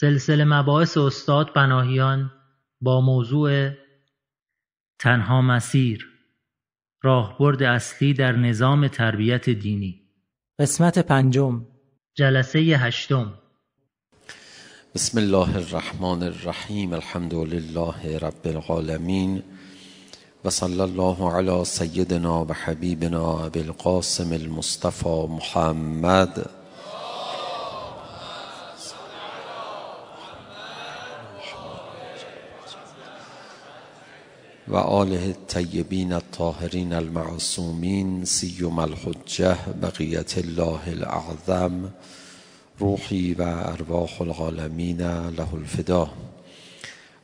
سلسله مباحث استاد بناهیان با موضوع تنها مسیر راهبرد اصلی در نظام تربیت دینی قسمت پنجم جلسه هشتم بسم الله الرحمن الرحیم الحمد لله رب العالمین و صلی الله علی سیدنا و حبیبنا ابی القاسم المصطفی محمد و آله الطیبین الطاهرین المعصومین سیوم الحجه بقیت الله الاعظم روحی و ارواح العالمین له الفدا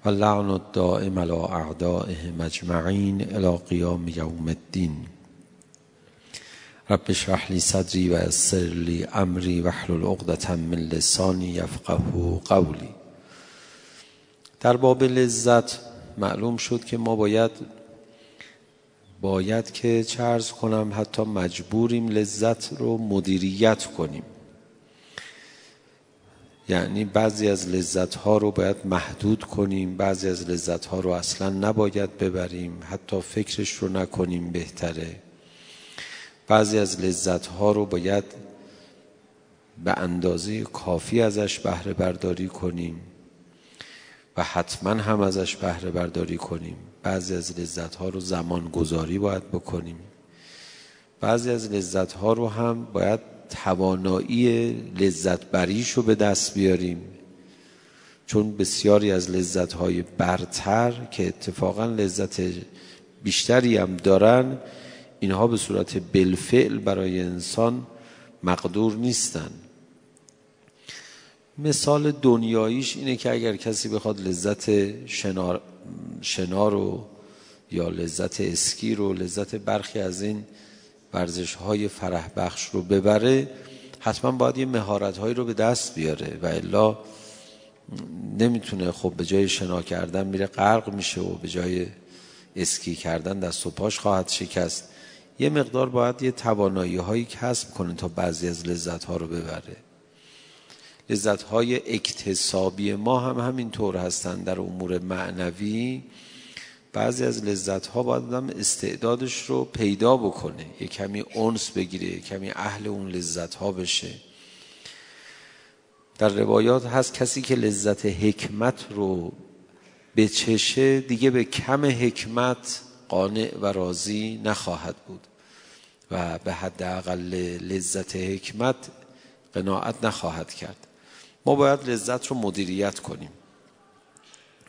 و لعن الدائم لا اعدائه مجمعین الی قیام یوم الدین رب اشرح لی صدری و یسر لی امری و حلل عقدة من لسانی یفقه قولی در باب لذت معلوم شد که ما باید باید که چرز کنم حتی مجبوریم لذت رو مدیریت کنیم یعنی بعضی از لذت ها رو باید محدود کنیم بعضی از لذت ها رو اصلا نباید ببریم حتی فکرش رو نکنیم بهتره بعضی از لذت ها رو باید به اندازه کافی ازش بهره برداری کنیم و حتما هم ازش بهره برداری کنیم بعضی از لذت ها رو زمان گذاری باید بکنیم بعضی از لذت ها رو هم باید توانایی لذت بریش رو به دست بیاریم چون بسیاری از لذت های برتر که اتفاقا لذت بیشتری هم دارن اینها به صورت بالفعل برای انسان مقدور نیستند مثال دنیاییش اینه که اگر کسی بخواد لذت شنا, رو یا لذت اسکی رو لذت برخی از این ورزش های فرح بخش رو ببره حتما باید یه مهارت رو به دست بیاره و الا نمیتونه خب به جای شنا کردن میره غرق میشه و به جای اسکی کردن دست و پاش خواهد شکست یه مقدار باید یه توانایی هایی کسب کنه تا بعضی از لذت ها رو ببره لذتهای اکتسابی ما هم همین طور هستند در امور معنوی بعضی از لذت باید آدم استعدادش رو پیدا بکنه یه کمی اونس بگیره یه کمی اهل اون لذت بشه در روایات هست کسی که لذت حکمت رو بچشه دیگه به کم حکمت قانع و راضی نخواهد بود و به حداقل لذت حکمت قناعت نخواهد کرد ما باید لذت رو مدیریت کنیم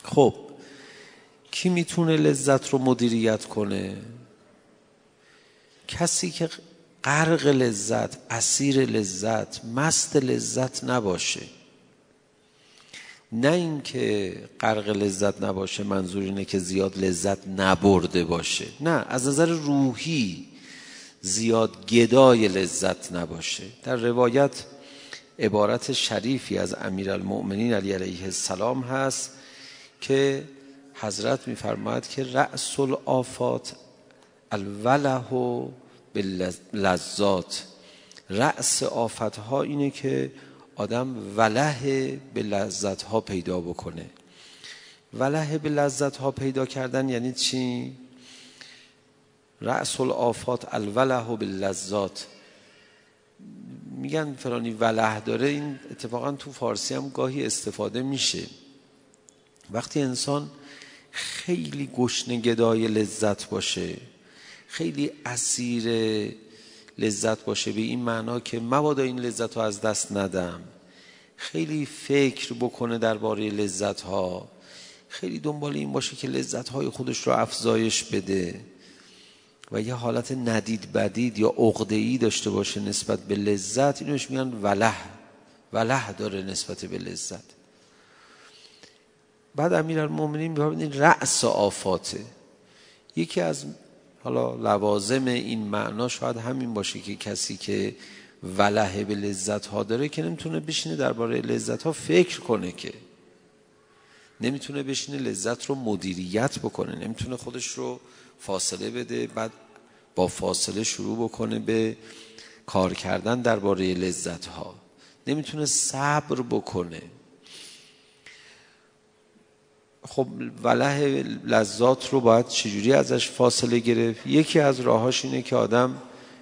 خب کی میتونه لذت رو مدیریت کنه کسی که غرق لذت اسیر لذت مست لذت نباشه نه اینکه غرق لذت نباشه منظور اینه که زیاد لذت نبرده باشه نه از نظر روحی زیاد گدای لذت نباشه در روایت عبارت شریفی از المؤمنین علی علیه السلام هست که حضرت میفرماید که رأس الافات الوله باللذات رأس آفت ها اینه که آدم وله به لذت ها پیدا بکنه وله به لذت ها پیدا کردن یعنی چی؟ رأس الافات الوله به لذات میگن فلانی وله داره این اتفاقا تو فارسی هم گاهی استفاده میشه وقتی انسان خیلی گشنه گدای لذت باشه خیلی اسیر لذت باشه به این معنا که مبادا این لذت رو از دست ندم خیلی فکر بکنه درباره لذت ها خیلی دنبال این باشه که لذت های خودش رو افزایش بده و یه حالت ندید بدید یا عقده‌ای داشته باشه نسبت به لذت اینوش میان میگن وله وله داره نسبت به لذت بعد امیرالمومنین این رأس آفاته یکی از حالا لوازم این معنا شاید همین باشه که کسی که وله به لذت ها داره که نمیتونه بشینه درباره لذت ها فکر کنه که نمیتونه بشینه لذت رو مدیریت بکنه نمیتونه خودش رو فاصله بده بعد با فاصله شروع بکنه به کار کردن درباره لذت ها نمیتونه صبر بکنه خب وله لذات رو باید چجوری ازش فاصله گرفت یکی از راهاش اینه که آدم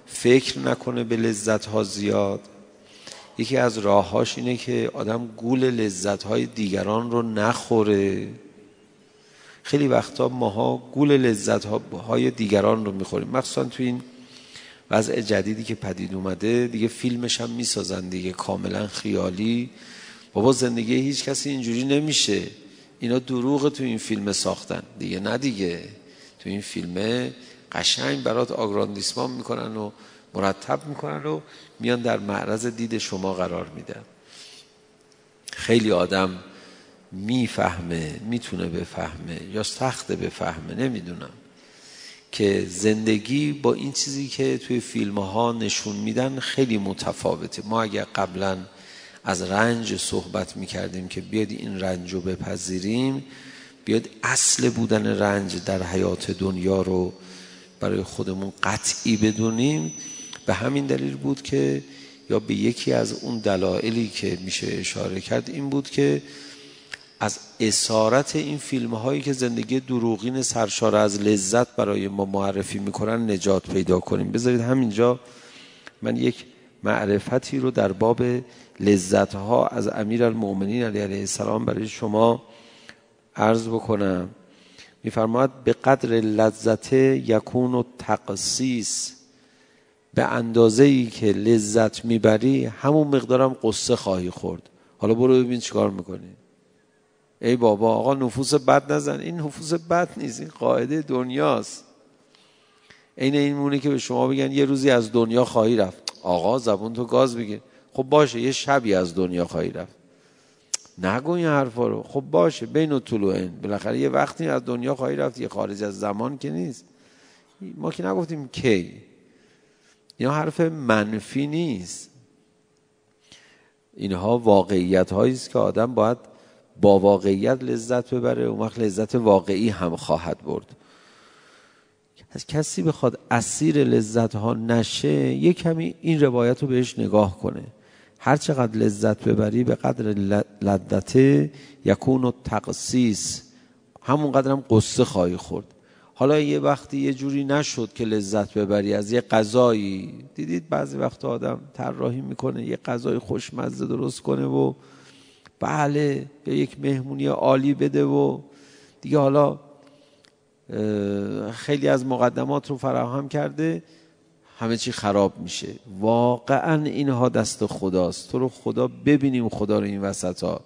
فکر نکنه به لذت ها زیاد یکی از راهاش اینه که آدم گول لذت های دیگران رو نخوره خیلی وقتا ماها گول لذت های دیگران رو میخوریم مخصوصا تو این وضع جدیدی که پدید اومده دیگه فیلمش هم میسازن دیگه کاملا خیالی بابا زندگی هیچ کسی اینجوری نمیشه اینا دروغ تو این فیلم ساختن دیگه نه دیگه تو این فیلمه قشنگ برات آگراندیسمان میکنن و مرتب میکنن و میان در معرض دید شما قرار میدن خیلی آدم میفهمه میتونه بفهمه یا سخت بفهمه نمیدونم که زندگی با این چیزی که توی فیلم ها نشون میدن خیلی متفاوته ما اگر قبلا از رنج صحبت میکردیم که بیاد این رنج رو بپذیریم بیاد اصل بودن رنج در حیات دنیا رو برای خودمون قطعی بدونیم به همین دلیل بود که یا به یکی از اون دلایلی که میشه اشاره کرد این بود که از اسارت این فیلم هایی که زندگی دروغین سرشار از لذت برای ما معرفی میکنن نجات پیدا کنیم بذارید همینجا من یک معرفتی رو در باب لذت ها از امیر المؤمنین علیه السلام برای شما عرض بکنم میفرماد به قدر لذت یکون و تقسیس به اندازه ای که لذت میبری همون مقدارم قصه خواهی خورد حالا برو ببین چیکار میکنیم ای بابا آقا نفوس بد نزن این نفوس بد نیست این قاعده دنیاست عین این مونه که به شما بگن یه روزی از دنیا خواهی رفت آقا زبون تو گاز بگیر خب باشه یه شبی از دنیا خواهی رفت نگو این حرفا رو خب باشه بین و این بالاخره یه وقتی از دنیا خواهی رفت یه خارج از زمان که نیست ما که نگفتیم کی اینا حرف منفی نیست اینها واقعیت هایی است که آدم باید با واقعیت لذت ببره اون وقت لذت واقعی هم خواهد برد از کسی بخواد اسیر لذت ها نشه یه کمی این روایت رو بهش نگاه کنه هر چقدر لذت ببری به قدر لذته یکون و تقسیس همون قدرم قصه خواهی خورد حالا یه وقتی یه جوری نشد که لذت ببری از یه غذایی دیدید بعضی وقت آدم طراحی میکنه یه غذای خوشمزه درست کنه و بله یا یک مهمونی عالی بده و دیگه حالا خیلی از مقدمات رو فراهم کرده همه چی خراب میشه واقعا اینها دست خداست تو رو خدا ببینیم خدا رو این وسط ها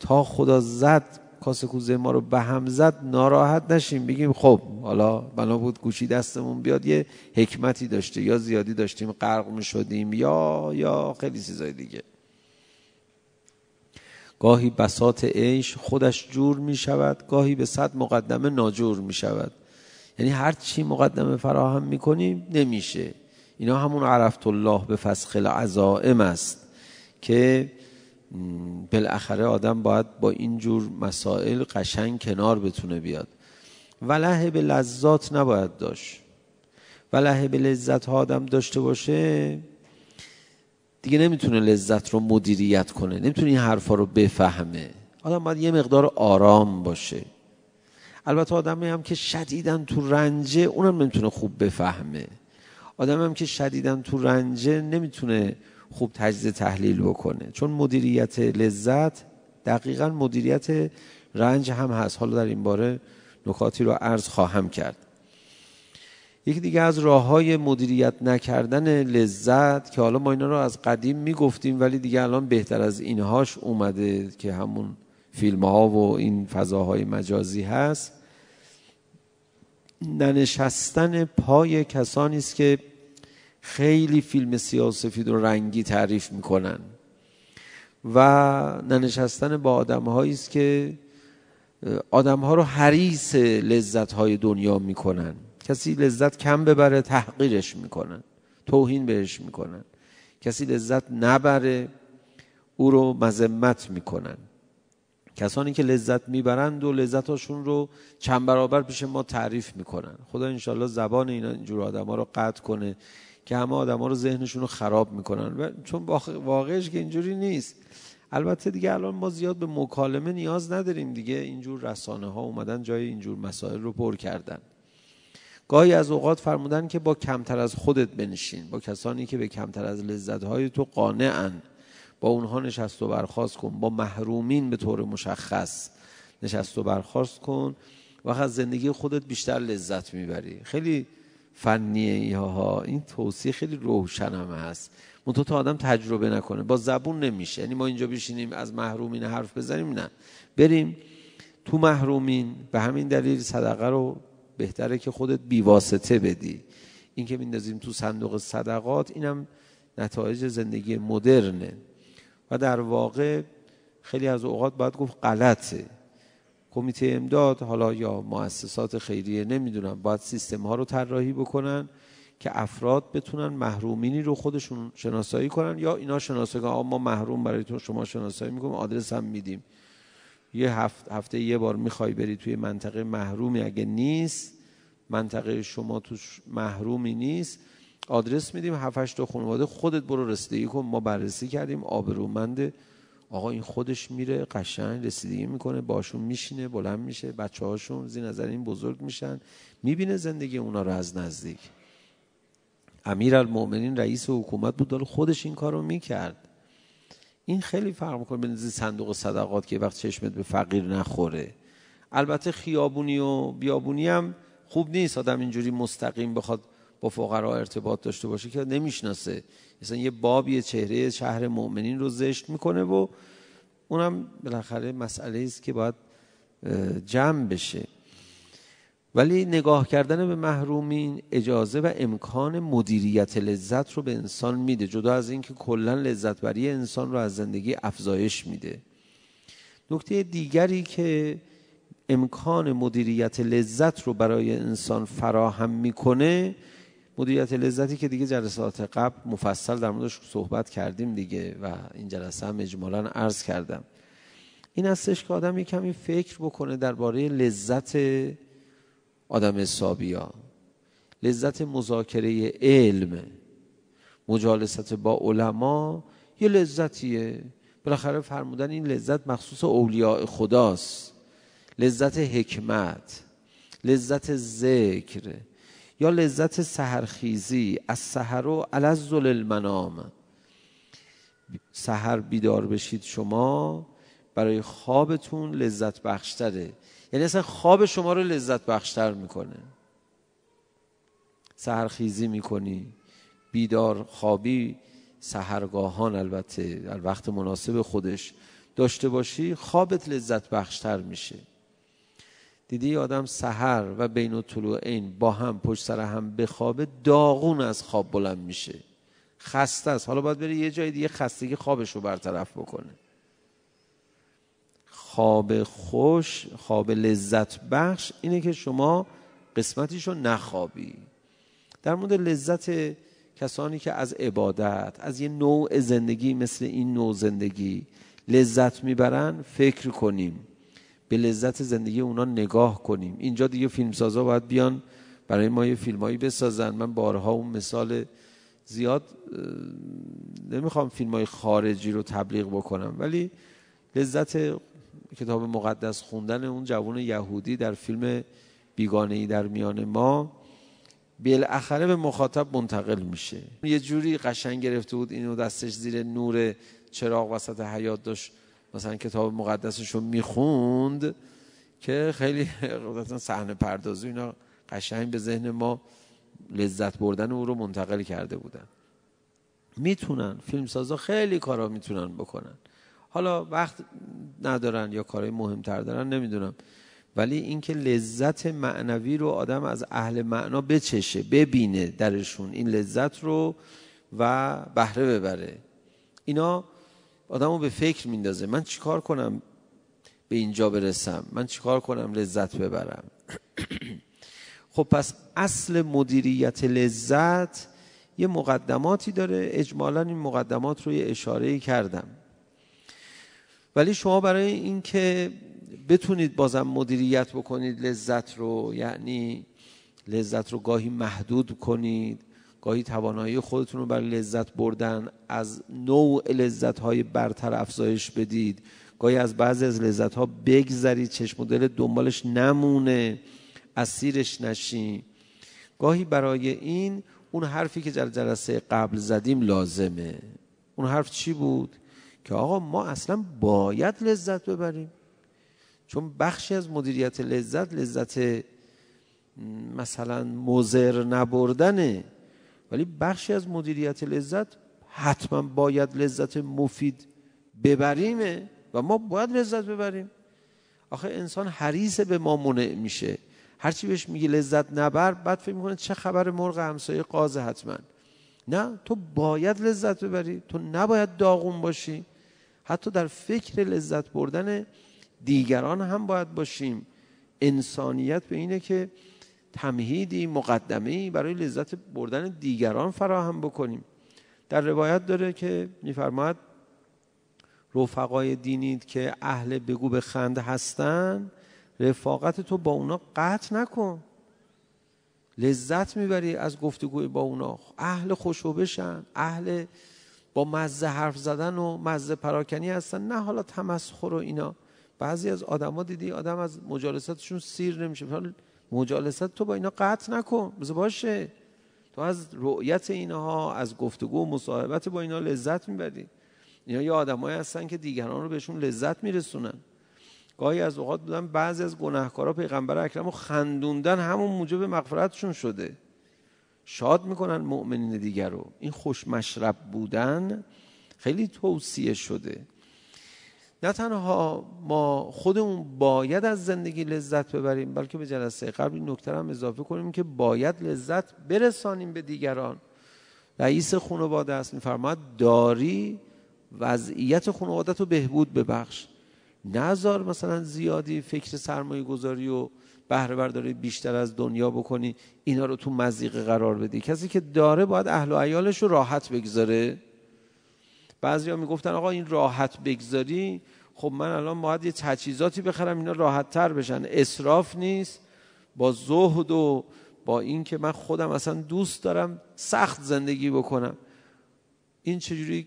تا خدا زد کاسه کوزه ما رو به هم زد ناراحت نشیم بگیم خب حالا بنا بود گوشی دستمون بیاد یه حکمتی داشته یا زیادی داشتیم غرق می شدیم یا یا خیلی چیزای دیگه گاهی بسات عیش خودش جور می شود گاهی به صد مقدمه ناجور می شود یعنی هر چی مقدمه فراهم می کنیم نمیشه اینا همون عرفت الله به فسخ العزائم است که بالاخره آدم باید با این جور مسائل قشنگ کنار بتونه بیاد وله به لذات نباید داشت وله به لذت ها آدم داشته باشه دیگه نمیتونه لذت رو مدیریت کنه نمیتونه این حرفا رو بفهمه آدم باید یه مقدار آرام باشه البته آدمی هم که شدیدن تو رنجه اونم نمیتونه خوب بفهمه آدم هم که شدیدن تو رنجه نمیتونه خوب تجزیه تحلیل بکنه چون مدیریت لذت دقیقا مدیریت رنج هم هست حالا در این باره نکاتی رو عرض خواهم کرد یکی دیگه از راه های مدیریت نکردن لذت که حالا ما اینا رو از قدیم میگفتیم ولی دیگه الان بهتر از اینهاش اومده که همون فیلم ها و این فضاهای مجازی هست ننشستن پای کسانی است که خیلی فیلم سیاه و رنگی تعریف میکنن و ننشستن با آدم است که آدم ها رو حریص لذت های دنیا میکنن کسی لذت کم ببره تحقیرش میکنن توهین بهش میکنن کسی لذت نبره او رو مذمت میکنن کسانی که لذت میبرند و لذتاشون رو چند برابر پیش ما تعریف میکنن خدا انشالله زبان اینا اینجور آدم ها رو قطع کنه که همه آدم ها رو ذهنشون رو خراب میکنن و چون واقعش که اینجوری نیست البته دیگه الان ما زیاد به مکالمه نیاز نداریم دیگه اینجور رسانه ها اومدن جای اینجور مسائل رو پر کردن گاهی از اوقات فرمودن که با کمتر از خودت بنشین با کسانی که به کمتر از لذتهای تو قانعن با اونها نشست و برخواست کن با محرومین به طور مشخص نشست و برخواست کن وقت از زندگی خودت بیشتر لذت میبری خیلی فنیه ها این توصیه خیلی روشنم هست من تو تا آدم تجربه نکنه با زبون نمیشه یعنی ما اینجا بشینیم از محرومین حرف بزنیم نه بریم تو محرومین به همین دلیل صدقه رو بهتره که خودت بیواسطه بدی این که میندازیم تو صندوق صدقات اینم نتایج زندگی مدرنه و در واقع خیلی از اوقات باید گفت غلطه کمیته امداد حالا یا مؤسسات خیریه نمیدونم باید سیستم ها رو طراحی بکنن که افراد بتونن محرومینی رو خودشون شناسایی کنن یا اینا شناسایی کنن ما محروم برای تو شما شناسایی میکنیم آدرس هم میدیم یه هفت هفته یه بار میخوای بری توی منطقه محرومی اگه نیست منطقه شما توش محرومی نیست آدرس میدیم هفتش تا خانواده خودت برو رسیدگی کن ما بررسی کردیم آبرومنده آقا این خودش میره قشنگ رسیدگی میکنه باشون میشینه بلند میشه بچه هاشون زی نظر این بزرگ میشن میبینه زندگی اونا رو از نزدیک امیر رئیس حکومت بود داره خودش این کار رو میکرد این خیلی فرق میکنه به صندوق صدقات که وقت چشمت به فقیر نخوره البته خیابونی و بیابونی هم خوب نیست آدم اینجوری مستقیم بخواد با فقرا ارتباط داشته باشه که نمیشناسه مثلا یه بابی چهره شهر مؤمنین رو زشت میکنه و اونم بالاخره مسئله است که باید جمع بشه ولی نگاه کردن به محرومین اجازه و امکان مدیریت لذت رو به انسان میده جدا از اینکه کلا لذت بری انسان رو از زندگی افزایش میده نکته دیگری که امکان مدیریت لذت رو برای انسان فراهم میکنه مدیریت لذتی که دیگه جلسات قبل مفصل در موردش صحبت کردیم دیگه و این جلسه هم اجمالا عرض کردم این هستش که آدم یه کمی فکر بکنه درباره لذت آدم حسابیا لذت مذاکره علم مجالست با علما یه لذتیه بالاخره فرمودن این لذت مخصوص اولیاء خداست لذت حکمت لذت ذکر یا لذت سهرخیزی از سهر و علز المنام سهر بیدار بشید شما برای خوابتون لذت بخشتره یعنی اصلا خواب شما رو لذت بخشتر میکنه سهرخیزی میکنی بیدار خوابی سهرگاهان البته در وقت مناسب خودش داشته باشی خوابت لذت بخشتر میشه دیدی آدم سحر و بین و این با هم پشت سر هم خواب داغون از خواب بلند میشه خسته است حالا باید بره یه جای دیگه خستگی خوابش رو برطرف بکنه خواب خوش خواب لذت بخش اینه که شما قسمتیشو نخوابی در مورد لذت کسانی که از عبادت از یه نوع زندگی مثل این نوع زندگی لذت میبرن فکر کنیم به لذت زندگی اونا نگاه کنیم اینجا دیگه فیلمسازا باید بیان برای ما یه فیلمایی بسازن من بارها اون مثال زیاد نمیخوام فیلم های خارجی رو تبلیغ بکنم ولی لذت کتاب مقدس خوندن اون جوان یهودی در فیلم بیگانه ای در میان ما بالاخره به مخاطب منتقل میشه یه جوری قشنگ گرفته بود اینو دستش زیر نور چراغ وسط حیات داشت مثلا کتاب مقدسش رو میخوند که خیلی صحنه پردازی اینا قشنگ به ذهن ما لذت بردن او رو منتقل کرده بودن میتونن فیلمسازا خیلی کارا میتونن بکنن حالا وقت ندارن یا کارهای مهمتر دارن نمیدونم ولی اینکه لذت معنوی رو آدم از اهل معنا بچشه ببینه درشون این لذت رو و بهره ببره اینا آدم رو به فکر میندازه من چیکار کنم به اینجا برسم من چیکار کنم لذت ببرم خب پس اصل مدیریت لذت یه مقدماتی داره اجمالا این مقدمات رو یه اشاره کردم ولی شما برای اینکه بتونید بازم مدیریت بکنید لذت رو یعنی لذت رو گاهی محدود کنید گاهی توانایی خودتون رو برای لذت بردن از نوع لذت های برتر افزایش بدید گاهی از بعضی از لذت ها بگذرید چشم و دل دنبالش نمونه اسیرش نشین گاهی برای این اون حرفی که در جلسه قبل زدیم لازمه اون حرف چی بود که آقا ما اصلا باید لذت ببریم چون بخشی از مدیریت لذت لذت مثلا مزر نبردنه ولی بخشی از مدیریت لذت حتما باید لذت مفید ببریمه و ما باید لذت ببریم آخه انسان حریص به ما منع میشه هرچی بهش میگی لذت نبر بعد فکر میکنه چه خبر مرغ همسایه قازه حتما نه تو باید لذت ببری تو نباید داغون باشی حتی در فکر لذت بردن دیگران هم باید باشیم انسانیت به اینه که تمهیدی مقدمه برای لذت بردن دیگران فراهم بکنیم در روایت داره که میفرماد رفقای دینید که اهل بگو به خند هستن رفاقت تو با اونا قطع نکن لذت میبری از گفتگوی با اونا اهل بشن، اهل با مزه حرف زدن و مزه پراکنی هستن نه حالا تمسخر و اینا بعضی از آدما دیدی آدم از مجالستشون سیر نمیشه مجالست تو با اینا قطع نکن بذار باشه تو از رؤیت اینها از گفتگو و مصاحبت با اینا لذت میبری اینا یه آدمایی هستن که دیگران رو بهشون لذت میرسونن گاهی از اوقات بودن بعضی از گناهکارا پیغمبر اکرم خندوندن همون موجب مغفرتشون شده شاد میکنن مؤمنین دیگر رو این خوشمشرب بودن خیلی توصیه شده نه تنها ما خودمون باید از زندگی لذت ببریم بلکه به جلسه قبل این نکته هم اضافه کنیم که باید لذت برسانیم به دیگران رئیس خانواده است میفرماد داری وضعیت خانواده رو بهبود ببخش نظر مثلا زیادی فکر سرمایه گذاری و بهره برداری بیشتر از دنیا بکنی اینا رو تو مزیقه قرار بدی کسی که داره باید اهل و عیالش رو راحت بگذاره بعضی میگفتن آقا این راحت بگذاری خب من الان باید یه تجهیزاتی بخرم اینا راحت تر بشن اسراف نیست با زهد و با اینکه من خودم اصلا دوست دارم سخت زندگی بکنم این چجوری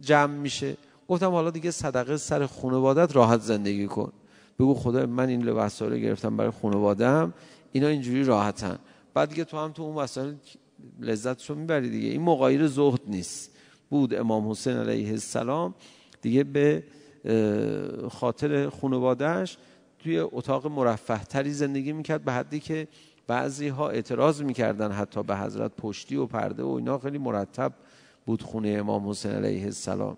جمع میشه گفتم حالا دیگه صدقه سر خانوادت راحت زندگی کن بگو خدا من این لباس رو گرفتم برای خانواده‌ام اینا اینجوری راحتن بعد دیگه تو هم تو اون وسایل لذت رو میبری دیگه این مقایر زهد نیست بود امام حسین علیه السلام دیگه به خاطر خانوادهش توی اتاق مرفه تری زندگی میکرد به حدی که بعضی ها اعتراض میکردن حتی به حضرت پشتی و پرده و اینا خیلی مرتب بود خونه امام حسین علیه السلام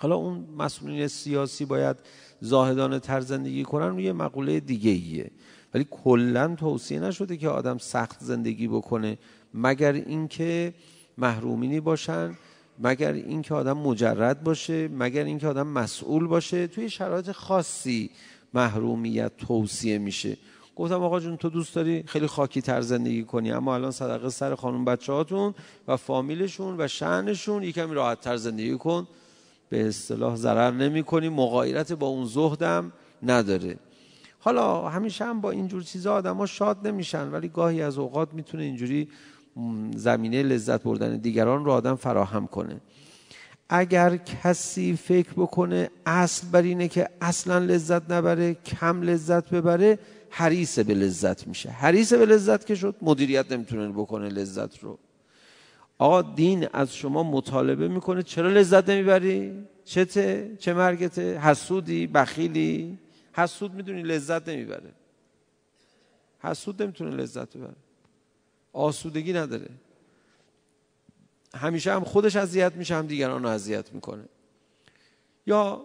حالا اون مسئولین سیاسی باید زاهدانه تر زندگی کنن یه مقوله دیگه ایه ولی کلا توصیه نشده که آدم سخت زندگی بکنه مگر اینکه محرومینی باشن مگر اینکه آدم مجرد باشه مگر اینکه آدم مسئول باشه توی شرایط خاصی محرومیت توصیه میشه گفتم آقا جون تو دوست داری خیلی خاکی تر زندگی کنی اما الان صدقه سر خانم بچه و فامیلشون و شعنشون یکمی راحت تر زندگی کن به اصطلاح ضرر نمی کنی مقایرت با اون زهدم نداره حالا همیشه هم با اینجور چیزا ها شاد نمیشن ولی گاهی از اوقات میتونه اینجوری زمینه لذت بردن دیگران رو آدم فراهم کنه اگر کسی فکر بکنه اصل بر اینه که اصلا لذت نبره کم لذت ببره حریص به لذت میشه حریص به لذت که شد مدیریت نمیتونه بکنه لذت رو آقا دین از شما مطالبه میکنه چرا لذت نمیبری؟ چته؟ چه مرگته؟ حسودی؟ بخیلی؟ حسود میدونی لذت نمیبره حسود نمیتونه لذت ببره آسودگی نداره همیشه هم خودش اذیت میشه هم دیگران رو اذیت میکنه یا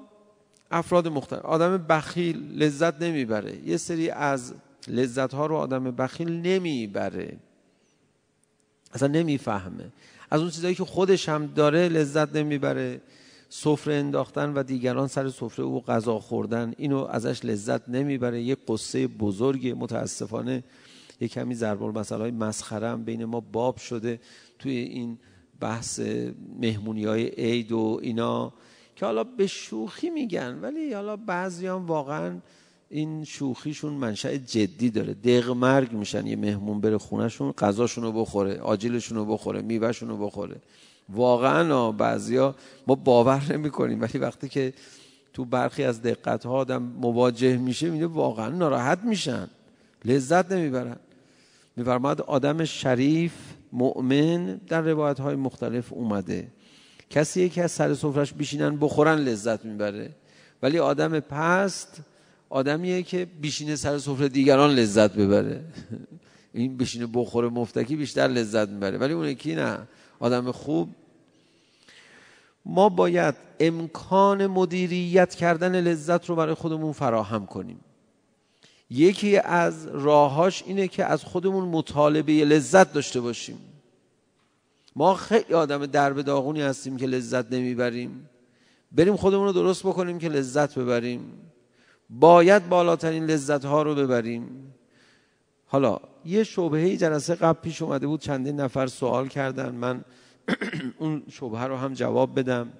افراد مختلف آدم بخیل لذت نمیبره یه سری از لذت ها رو آدم بخیل نمیبره اصلا نمیفهمه از اون چیزایی که خودش هم داره لذت نمیبره سفره انداختن و دیگران سر سفره او غذا خوردن اینو ازش لذت نمیبره یک قصه بزرگ متاسفانه یک کمی ضرب مسئله های مسخره هم بین ما باب شده توی این بحث مهمونی های عید و اینا که حالا به شوخی میگن ولی حالا بعضی هم واقعا این شوخیشون منشأ جدی داره دق مرگ میشن یه مهمون بره خونهشون غذاشون رو بخوره آجیلشون رو بخوره میوهشون رو بخوره واقعا بعضیا ما باور نمیکنیم ولی وقتی که تو برخی از دقت ها آدم مواجه میشه میده واقعا ناراحت میشن لذت نمیبرن میفرماد آدم شریف مؤمن در روایت های مختلف اومده کسی که از سر سفرش بشینن بخورن لذت میبره ولی آدم پست آدمیه که بیشینه سر سفره دیگران لذت ببره این بیشینه بخور مفتکی بیشتر لذت میبره ولی اون یکی نه آدم خوب ما باید امکان مدیریت کردن لذت رو برای خودمون فراهم کنیم یکی از راهاش اینه که از خودمون مطالبه لذت داشته باشیم ما خیلی آدم درب داغونی هستیم که لذت نمیبریم بریم خودمون رو درست بکنیم که لذت ببریم باید بالاترین لذت ها رو ببریم حالا یه شبهه جلسه قبل پیش اومده بود چندین نفر سوال کردن من اون شبهه رو هم جواب بدم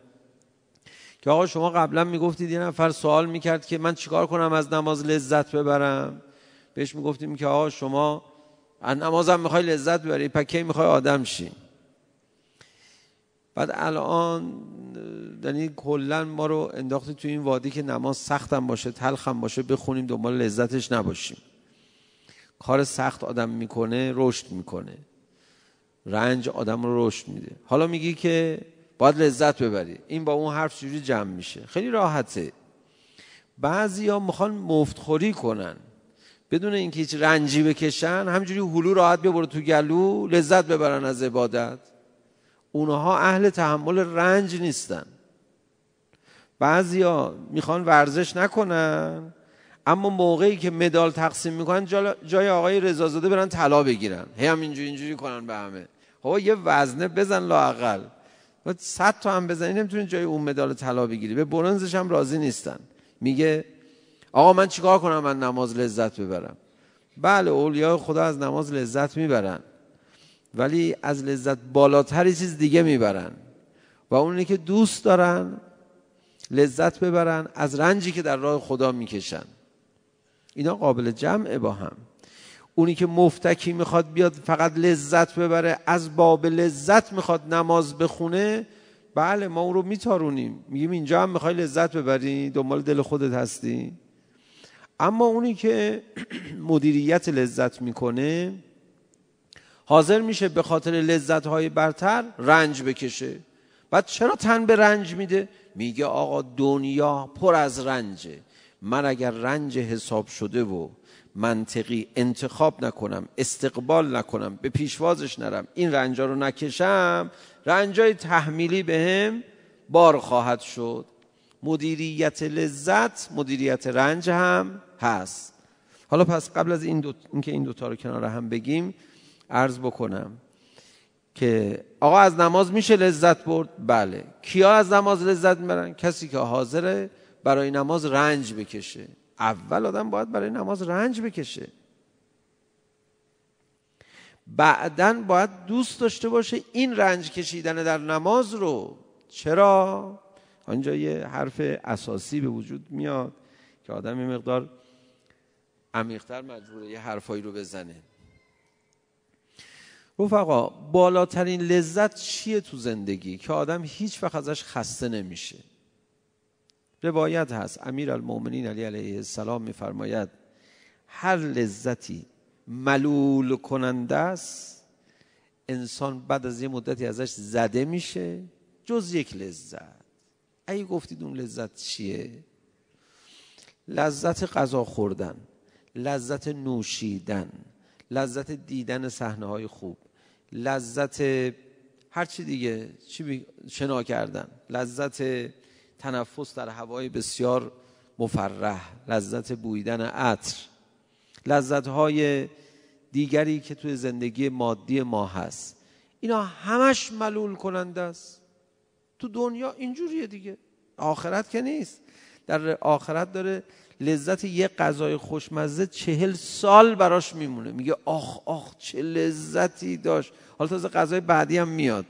که آقا شما قبلا میگفتید یه نفر سوال میکرد که من چیکار کنم از نماز لذت ببرم بهش میگفتیم که آقا شما از نمازم میخوای لذت ببری پکی میخوای آدم شی بعد الان یعنی کلا ما رو انداختی تو این وادی که نماز سختم باشه تلخم باشه بخونیم دنبال لذتش نباشیم کار سخت آدم میکنه رشد میکنه رنج آدم رو رشد میده حالا میگی که باید لذت ببری این با اون حرف چجوری جمع میشه خیلی راحته بعضی ها میخوان مفتخوری کنن بدون اینکه هیچ رنجی بکشن همجوری هلو راحت ببره تو گلو لذت ببرن از عبادت اونها اهل تحمل رنج نیستن بعضیا میخوان ورزش نکنن اما موقعی که مدال تقسیم میکنن جای آقای رضازاده برن طلا بگیرن هی هم اینجوری اینجوری کنن به همه خب یه وزنه بزن لاقل خب صد تا هم بزنی نمیتونی جای اون مدال طلا بگیری به برنزش هم راضی نیستن میگه آقا من چیکار کنم من نماز لذت ببرم بله اولیا خدا از نماز لذت میبرن ولی از لذت بالاتر چیز دیگه میبرن و اونی که دوست دارن لذت ببرن از رنجی که در راه خدا میکشن اینا قابل جمعه با هم اونی که مفتکی میخواد بیاد فقط لذت ببره از باب لذت میخواد نماز بخونه بله ما اون رو میتارونیم میگیم اینجا هم میخوای لذت ببری دنبال دل خودت هستی اما اونی که مدیریت لذت میکنه حاضر میشه به خاطر لذت های برتر رنج بکشه بعد چرا تن به رنج میده میگه آقا دنیا پر از رنجه من اگر رنج حساب شده و منطقی انتخاب نکنم استقبال نکنم به پیشوازش نرم این رنجا رو نکشم رنجای تحمیلی به هم بار خواهد شد مدیریت لذت مدیریت رنج هم هست حالا پس قبل از این دو... اینکه این دوتا رو کنار هم بگیم عرض بکنم که آقا از نماز میشه لذت برد بله کیا از نماز لذت میبرن کسی که حاضره برای نماز رنج بکشه اول آدم باید برای نماز رنج بکشه بعدا باید دوست داشته باشه این رنج کشیدن در نماز رو چرا آنجا یه حرف اساسی به وجود میاد که آدم یه مقدار عمیقتر مجبوره یه حرفایی رو بزنه رفقا بالاترین لذت چیه تو زندگی که آدم هیچ وقت ازش خسته نمیشه روایت هست امیر المومنین علی علیه السلام میفرماید هر لذتی ملول کننده است انسان بعد از یه مدتی ازش زده میشه جز یک لذت اگه گفتید اون لذت چیه لذت غذا خوردن لذت نوشیدن لذت دیدن صحنه های خوب لذت هر چی دیگه چی شنا کردن لذت تنفس در هوای بسیار مفرح لذت بویدن عطر لذت های دیگری که توی زندگی مادی ما هست اینا همش ملول کننده است تو دنیا اینجوریه دیگه آخرت که نیست در آخرت داره لذت یه غذای خوشمزه چهل سال براش میمونه میگه آخ آخ چه لذتی داشت حالا تازه غذای بعدی هم میاد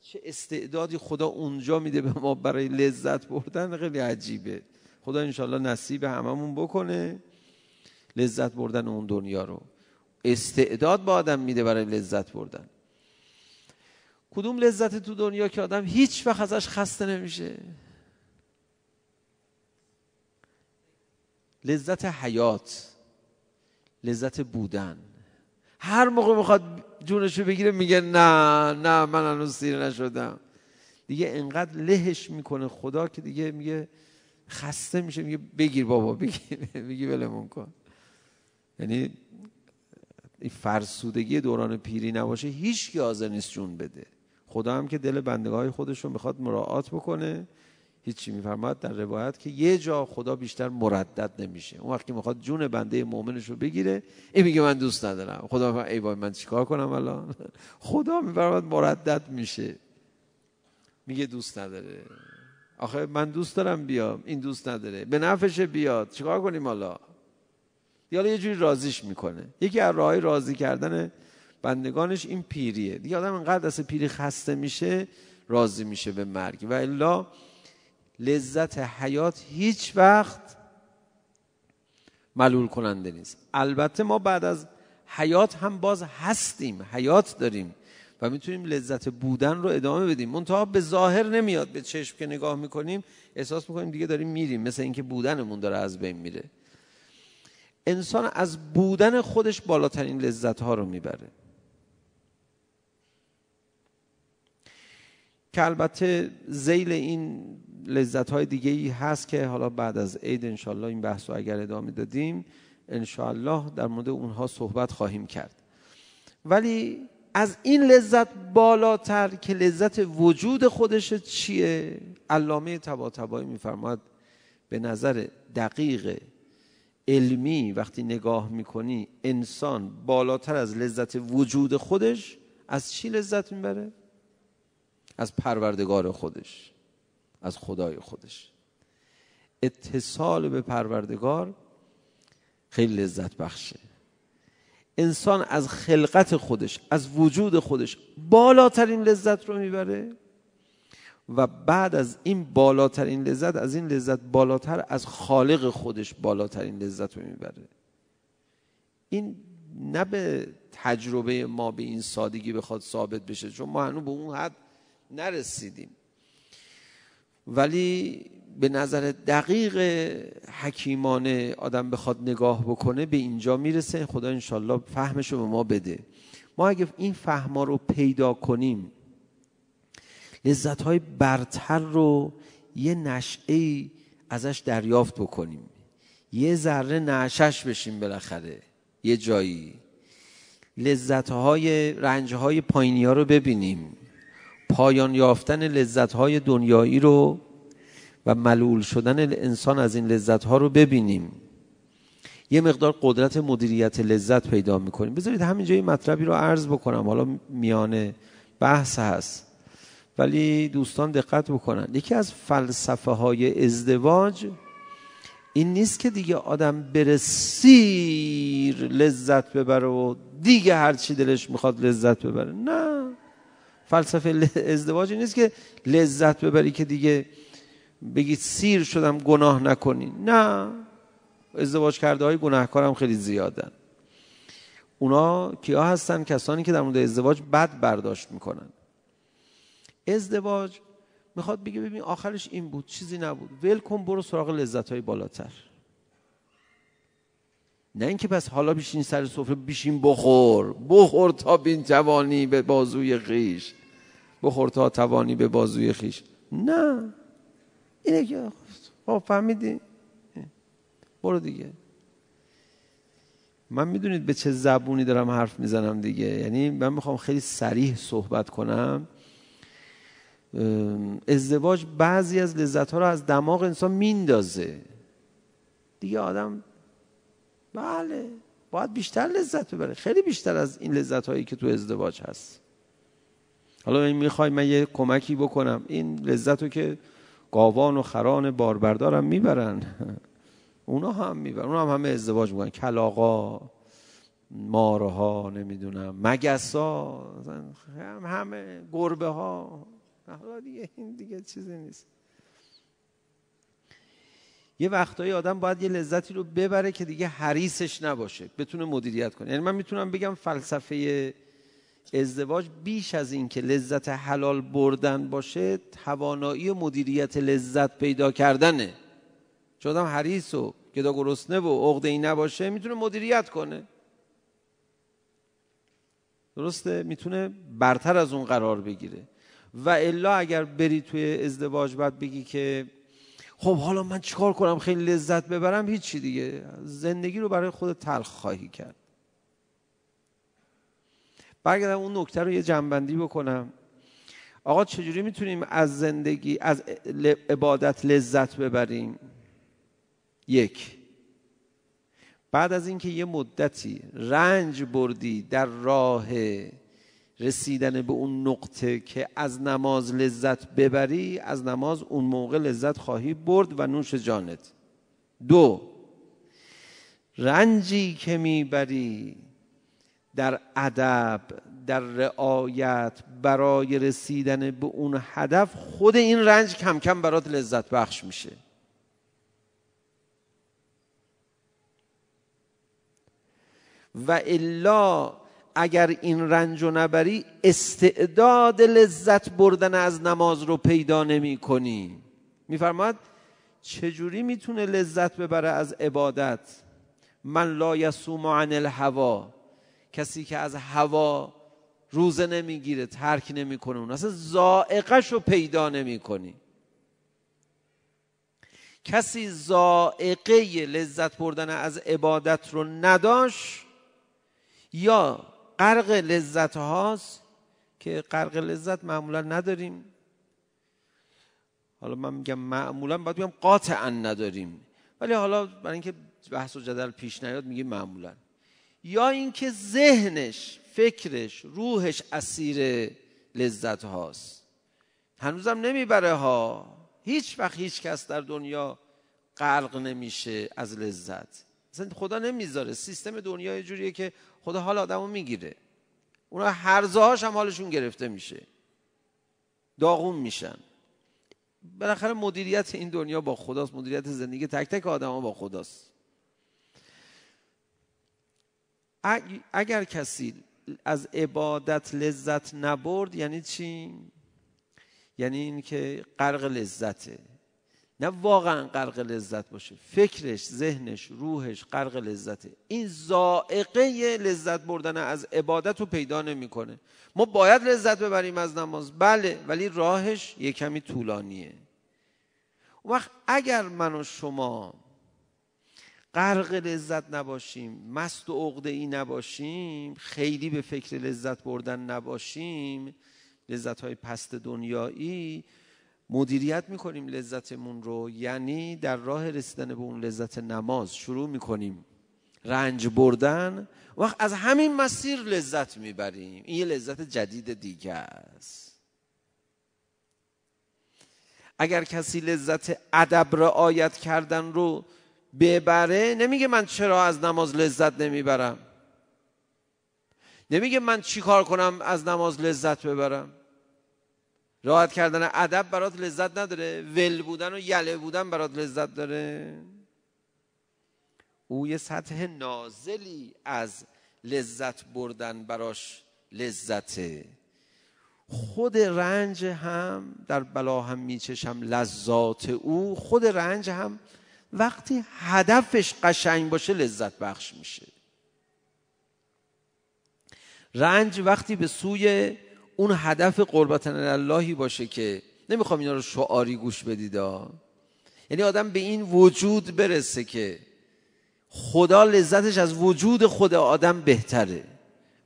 چه استعدادی خدا اونجا میده به ما برای لذت بردن خیلی عجیبه خدا انشالله نصیب هممون بکنه لذت بردن اون دنیا رو استعداد با آدم میده برای لذت بردن کدوم لذت تو دنیا که آدم هیچ وقت ازش خسته نمیشه لذت حیات لذت بودن هر موقع میخواد جونش رو بگیره میگه نه نه من هنوز سیر نشدم دیگه انقدر لهش میکنه خدا که دیگه میگه خسته میشه میگه بگیر بابا بگیر میگه ولمون کن یعنی این فرسودگی دوران پیری نباشه هیچ کی نیست جون بده خدا هم که دل بندگاه خودش رو میخواد مراعات بکنه هیچی میفرماد در روایت که یه جا خدا بیشتر مردد نمیشه اون وقتی میخواد جون بنده مؤمنش رو بگیره این میگه من دوست ندارم خدا میفرماد ای من چیکار کنم الان خدا میفرماد مردد میشه میگه دوست نداره آخه من دوست دارم بیام این دوست نداره به نفش بیاد چیکار کنیم حالا یا یه جوری راضیش میکنه یکی از راهای راضی کردن بندگانش این پیریه دیگه آدم انقدر از پیری خسته میشه راضی میشه به مرگ و الا لذت حیات هیچ وقت ملول کننده نیست البته ما بعد از حیات هم باز هستیم حیات داریم و میتونیم لذت بودن رو ادامه بدیم منتها به ظاهر نمیاد به چشم که نگاه میکنیم احساس میکنیم دیگه داریم میریم مثل اینکه بودنمون داره از بین میره انسان از بودن خودش بالاترین لذت ها رو میبره که البته زیل این لذت های دیگه ای هست که حالا بعد از عید انشالله این بحث رو اگر ادامه دادیم انشالله در مورد اونها صحبت خواهیم کرد ولی از این لذت بالاتر که لذت وجود خودش چیه علامه تبایی میفرماد به نظر دقیق علمی وقتی نگاه میکنی انسان بالاتر از لذت وجود خودش از چی لذت میبره از پروردگار خودش از خدای خودش اتصال به پروردگار خیلی لذت بخشه انسان از خلقت خودش از وجود خودش بالاترین لذت رو میبره و بعد از این بالاترین لذت از این لذت بالاتر از خالق خودش بالاترین لذت رو میبره این نه به تجربه ما به این سادگی بخواد ثابت بشه چون ما هنوز به اون حد نرسیدیم ولی به نظر دقیق حکیمانه آدم بخواد نگاه بکنه به اینجا میرسه خدا انشالله فهمش رو به ما بده ما اگه این فهما رو پیدا کنیم لذت های برتر رو یه نشعه ازش دریافت بکنیم یه ذره نعشش بشیم بالاخره یه جایی لذت های رنج های پایینی ها رو ببینیم پایان یافتن های دنیایی رو و ملول شدن انسان از این ها رو ببینیم یه مقدار قدرت مدیریت لذت پیدا میکنیم بذارید همینجا یه مطلبی رو عرض بکنم حالا میانه بحث هست ولی دوستان دقت بکنن یکی از فلسفه های ازدواج این نیست که دیگه آدم بره سیر لذت ببره و دیگه هرچی دلش میخواد لذت ببره نه فلسفه ازدواج نیست که لذت ببری که دیگه بگی سیر شدم گناه نکنی نه ازدواج کرده های گناهکار هم خیلی زیادن اونا کیا هستن کسانی که در مورد ازدواج بد برداشت میکنن ازدواج میخواد بگه ببین آخرش این بود چیزی نبود ول برو سراغ لذت های بالاتر نه اینکه پس حالا بیشین سر سفره بیشین بخور بخور تا بین جوانی به بازوی خیش بخور تا توانی به بازوی خیش نه اینه که خب فهمیدی برو دیگه من میدونید به چه زبونی دارم حرف میزنم دیگه یعنی من میخوام خیلی سریح صحبت کنم ازدواج بعضی از لذت ها رو از دماغ انسان میندازه دیگه آدم بله باید بیشتر لذت ببره خیلی بیشتر از این لذت هایی که تو ازدواج هست حالا این میخوای من یه کمکی بکنم این لذت رو که گاوان و خران باربردارم میبرن اونا هم میبرن اونا هم همه ازدواج میکنن کلاقا مارها نمیدونم مگسا هم همه گربه ها حالا دیگه این دیگه چیزی نیست یه وقتایی آدم باید یه لذتی رو ببره که دیگه حریصش نباشه بتونه مدیریت کنه یعنی من میتونم بگم فلسفه ازدواج بیش از این که لذت حلال بردن باشه توانایی مدیریت لذت پیدا کردنه چون آدم حریص و گدا گرسنه و عقده ای نباشه میتونه مدیریت کنه درسته میتونه برتر از اون قرار بگیره و الا اگر بری توی ازدواج بعد بگی که خب حالا من چیکار کنم خیلی لذت ببرم هیچی دیگه زندگی رو برای خود تلخ خواهی کرد برگردم اون نکته رو یه جنبندی بکنم آقا چجوری میتونیم از زندگی از عبادت لذت ببریم یک بعد از اینکه یه مدتی رنج بردی در راه رسیدن به اون نقطه که از نماز لذت ببری از نماز اون موقع لذت خواهی برد و نوش جانت دو رنجی که میبری در ادب در رعایت برای رسیدن به اون هدف خود این رنج کم کم برات لذت بخش میشه و الا اگر این رنج و نبری استعداد لذت بردن از نماز رو پیدا نمی کنی میفرماد چجوری میتونه لذت ببره از عبادت من لا یسوم عن الهوا کسی که از هوا روزه نمیگیره ترک نمیکنه اون اصلا زائقش رو پیدا نمیکنی کسی زائقه لذت بردن از عبادت رو نداش یا غرق لذت هاست که غرق لذت معمولا نداریم حالا من میگم معمولا باید بگم قاطعا نداریم ولی حالا برای اینکه بحث و جدل پیش نیاد میگیم معمولا یا اینکه ذهنش فکرش روحش اسیر لذت هاست هنوزم نمیبره ها هیچ وقت هیچ کس در دنیا غرق نمیشه از لذت اصلا خدا نمیذاره سیستم دنیا یه جوریه که خدا حال آدمو میگیره اونا هرزهاش هم حالشون گرفته میشه داغون میشن بالاخره مدیریت این دنیا با خداست مدیریت زندگی تک تک ها با خداست اگر کسی از عبادت لذت نبرد یعنی چی؟ یعنی اینکه غرق لذته نه واقعا غرق لذت باشه فکرش ذهنش روحش غرق لذته این زائقه لذت بردن از عبادت رو پیدا نمیکنه ما باید لذت ببریم از نماز بله ولی راهش یه کمی طولانیه اون وقت اگر من و شما غرق لذت نباشیم مست و عقده ای نباشیم خیلی به فکر لذت بردن نباشیم لذت های پست دنیایی مدیریت میکنیم لذتمون رو یعنی در راه رسیدن به اون لذت نماز شروع میکنیم رنج بردن وقت از همین مسیر لذت میبریم این یه لذت جدید دیگه است اگر کسی لذت ادب رعایت کردن رو ببره نمیگه من چرا از نماز لذت نمیبرم نمیگه من چی کار کنم از نماز لذت ببرم راحت کردن ادب برات لذت نداره ول بودن و یله بودن برات لذت داره او یه سطح نازلی از لذت بردن براش لذته خود رنج هم در بلا هم میچشم لذات او خود رنج هم وقتی هدفش قشنگ باشه لذت بخش میشه رنج وقتی به سوی اون هدف قربتن اللهی باشه که نمیخوام اینا رو شعاری گوش بدید یعنی آدم به این وجود برسه که خدا لذتش از وجود خود آدم بهتره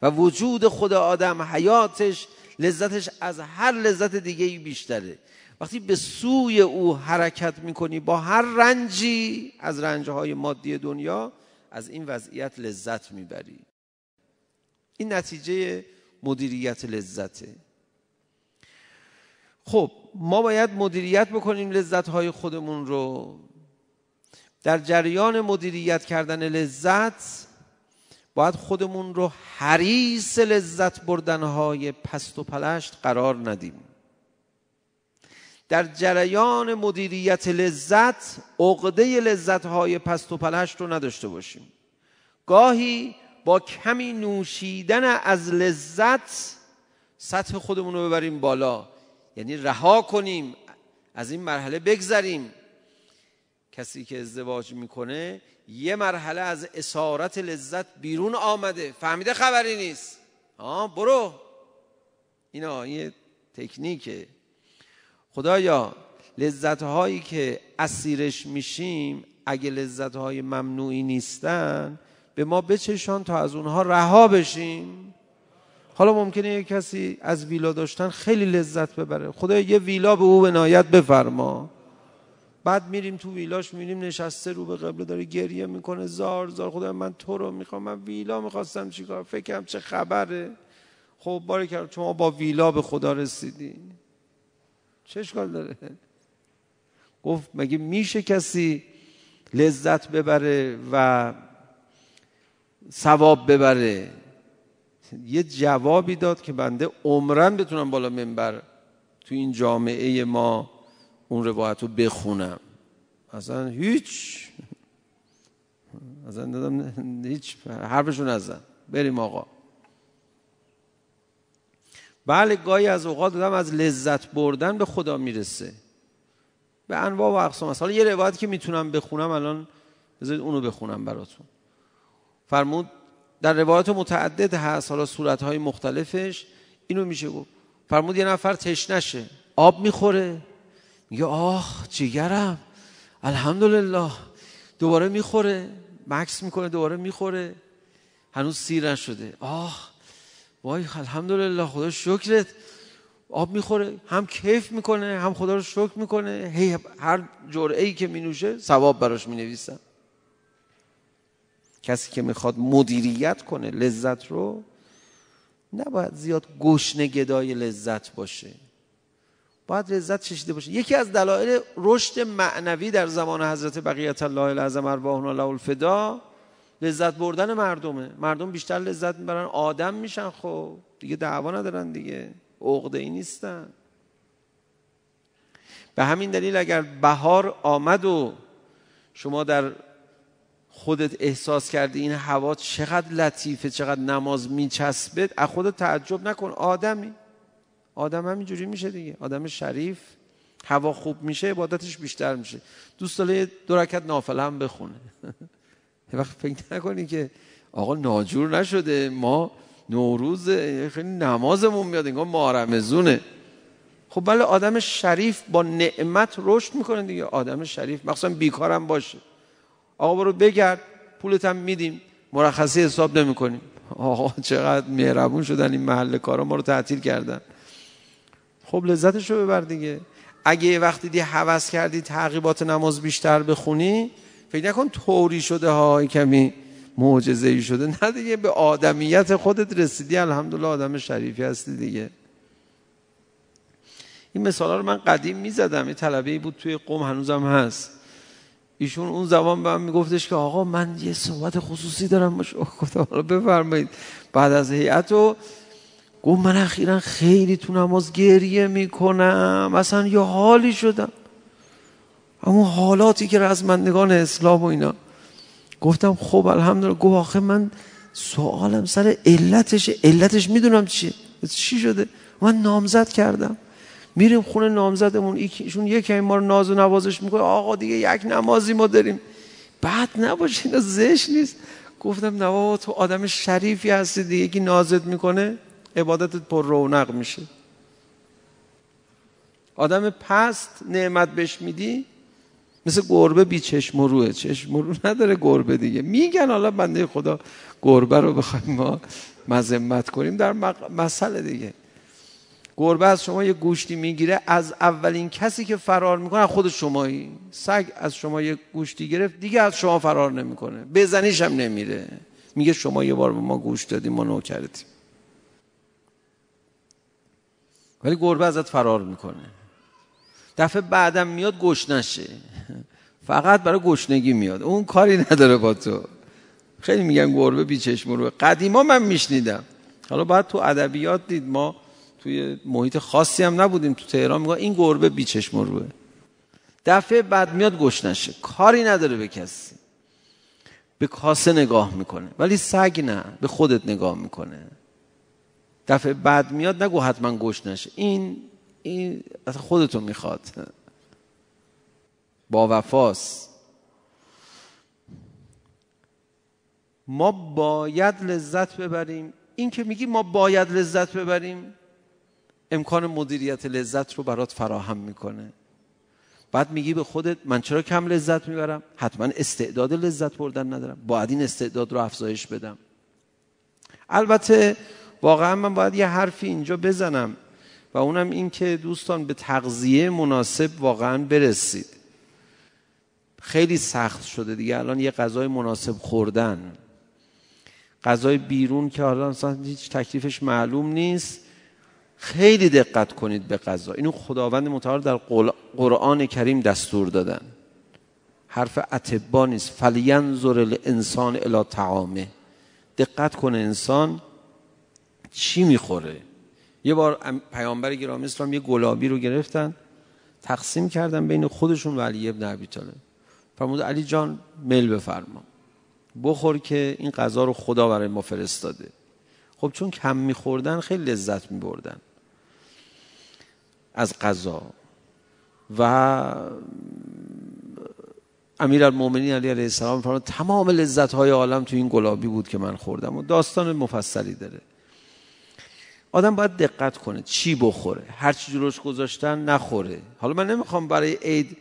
و وجود خود آدم حیاتش لذتش از هر لذت دیگه بیشتره وقتی به سوی او حرکت میکنی با هر رنجی از رنجهای مادی دنیا از این وضعیت لذت میبری این نتیجه مدیریت لذته خب ما باید مدیریت بکنیم لذتهای خودمون رو در جریان مدیریت کردن لذت باید خودمون رو حریص لذت بردنهای پست و پلشت قرار ندیم در جریان مدیریت لذت عقده های پست و پلشت رو نداشته باشیم گاهی با کمی نوشیدن از لذت سطح خودمون رو ببریم بالا یعنی رها کنیم از این مرحله بگذریم کسی که ازدواج میکنه یه مرحله از اسارت لذت بیرون آمده فهمیده خبری نیست ها برو اینا یه تکنیکه خدایا لذت هایی که اسیرش میشیم اگه لذت های ممنوعی نیستن به ما بچشان تا از اونها رها بشیم حالا ممکنه یه کسی از ویلا داشتن خیلی لذت ببره خدا یه ویلا به او بنایت بفرما بعد میریم تو ویلاش میریم نشسته رو به قبل داره گریه میکنه زار زار خدا من تو رو میخوام من ویلا میخواستم چیکار فکرم چه خبره خب باری کرد شما با ویلا به خدا رسیدی چه اشکال داره گفت مگه میشه کسی لذت ببره و ثواب ببره یه جوابی داد که بنده عمرن بتونم بالا منبر تو این جامعه ما اون روایت رو بخونم اصلا هیچ اصلا دادم هیچ حرفشو نزن بریم آقا بله گاهی از اوقات دادم از لذت بردن به خدا میرسه به انواع و اقسام هست حالا یه روایت که میتونم بخونم الان بذارید اونو بخونم براتون فرمود در روایات متعدد هست حالا صورتهای مختلفش اینو میشه گفت فرمود یه نفر تشنشه آب میخوره میگه آخ جگرم الحمدلله دوباره میخوره مکس میکنه دوباره میخوره هنوز سیر نشده. آخ وای الحمدلله خدا شکرت آب میخوره هم کیف میکنه هم خدا رو شکر میکنه هی هر جرعه ای که مینوشه ثواب براش مینویسن کسی که میخواد مدیریت کنه لذت رو نباید زیاد گشنه گدای لذت باشه باید لذت چشیده باشه یکی از دلایل رشد معنوی در زمان حضرت بقیت الله العظم ارواحنا له الفدا لذت بردن مردمه مردم بیشتر لذت میبرن آدم میشن خب دیگه دعوا ندارن دیگه عقده ای نیستن به همین دلیل اگر بهار آمد و شما در خودت احساس کردی این هوا چقدر لطیفه چقدر نماز میچسبه از خودت تعجب نکن آدمی آدم همینجوری میشه دیگه آدم شریف هوا خوب میشه عبادتش بیشتر میشه دوست داره دو رکعت نافله هم بخونه وقت فکر نکنی که آقا ناجور نشده ما نوروز خیلی نمازمون میاد انگار مارمزونه خب بله آدم شریف با نعمت رشد میکنه دیگه آدم شریف مخصوصا بیکارم باشه آقا برو بگرد پولت هم میدیم مرخصی حساب نمیکنیم آقا چقدر مهربون شدن این محل کارا ما رو تعطیل کردن خب لذتش رو ببر دیگه اگه یه وقتی دی حوض کردی تعقیبات نماز بیشتر بخونی فکر نکن طوری شده های کمی معجزه ای شده نه دیگه به آدمیت خودت رسیدی الحمدلله آدم شریفی هستی دیگه این مثالا رو من قدیم میزدم یه طلبه بود توی قوم هنوزم هست ایشون اون زمان به من میگفتش که آقا من یه صحبت خصوصی دارم گفتم حالا بفرمایید بعد از هیئت و گفت من اخیرا خیلی تو نماز گریه میکنم اصلا یه حالی شدم اون حالاتی که رزمندگان اسلام و اینا گفتم خب الحمدلله گفت آخه من سوالم سر علتش علتش میدونم چیه چی شده من نامزد کردم میریم خونه نامزدمون ایشون یکی ما رو ناز و نوازش میکنه آقا دیگه یک نمازی ما داریم بعد نباشه اینا زش نیست گفتم نه تو آدم شریفی هستی دیگه یکی نازت میکنه عبادتت پر رونق میشه آدم پست نعمت بهش میدی مثل گربه بی چشم و روه چشم و رو نداره گربه دیگه میگن حالا بنده خدا گربه رو بخوایم ما مذمت کنیم در مق... مسئله دیگه گربه از شما یه گوشتی میگیره از اولین کسی که فرار میکنه خود شمایی سگ از شما یه گوشتی گرفت دیگه از شما فرار نمیکنه بزنیش هم نمیره میگه شما یه بار به ما گوشت دادیم ما نو کردیم ولی گربه ازت فرار میکنه دفعه بعدم میاد گوش نشه فقط برای گشنگی میاد اون کاری نداره با تو خیلی میگن گربه بیچشم رو قدیما من میشنیدم حالا باید تو ادبیات دید ما توی محیط خاصی هم نبودیم تو تهران میگه این گربه بیچشم روه دفعه بعد میاد نشه. کاری نداره به کسی به کاسه نگاه میکنه ولی سگ نه به خودت نگاه میکنه دفعه بعد میاد نگو حتما گوش نشه این این خودتو میخواد با وفاست ما باید لذت ببریم این که میگی ما باید لذت ببریم امکان مدیریت لذت رو برات فراهم میکنه بعد میگی به خودت من چرا کم لذت میبرم حتما استعداد لذت بردن ندارم باید این استعداد رو افزایش بدم البته واقعا من باید یه حرفی اینجا بزنم و اونم این که دوستان به تغذیه مناسب واقعا برسید خیلی سخت شده دیگه الان یه غذای مناسب خوردن غذای بیرون که حالا مثلا هیچ تکلیفش معلوم نیست خیلی دقت کنید به غذا اینو خداوند متعال در قرآن کریم دستور دادن حرف اتبا نیست فلینظر الانسان الی طعامه دقت کنه انسان چی میخوره یه بار پیامبر گرامی اسلام یه گلابی رو گرفتن تقسیم کردن بین خودشون و علی ابن ابی فرمود علی جان میل بفرما بخور که این غذا رو خدا برای ما فرستاده خب چون کم میخوردن خیلی لذت میبردن از غذا و امیر المومنین علی علیه السلام فرمود تمام لذت های عالم تو این گلابی بود که من خوردم و داستان مفصلی داره آدم باید دقت کنه چی بخوره هر چی جلوش گذاشتن نخوره حالا من نمیخوام برای عید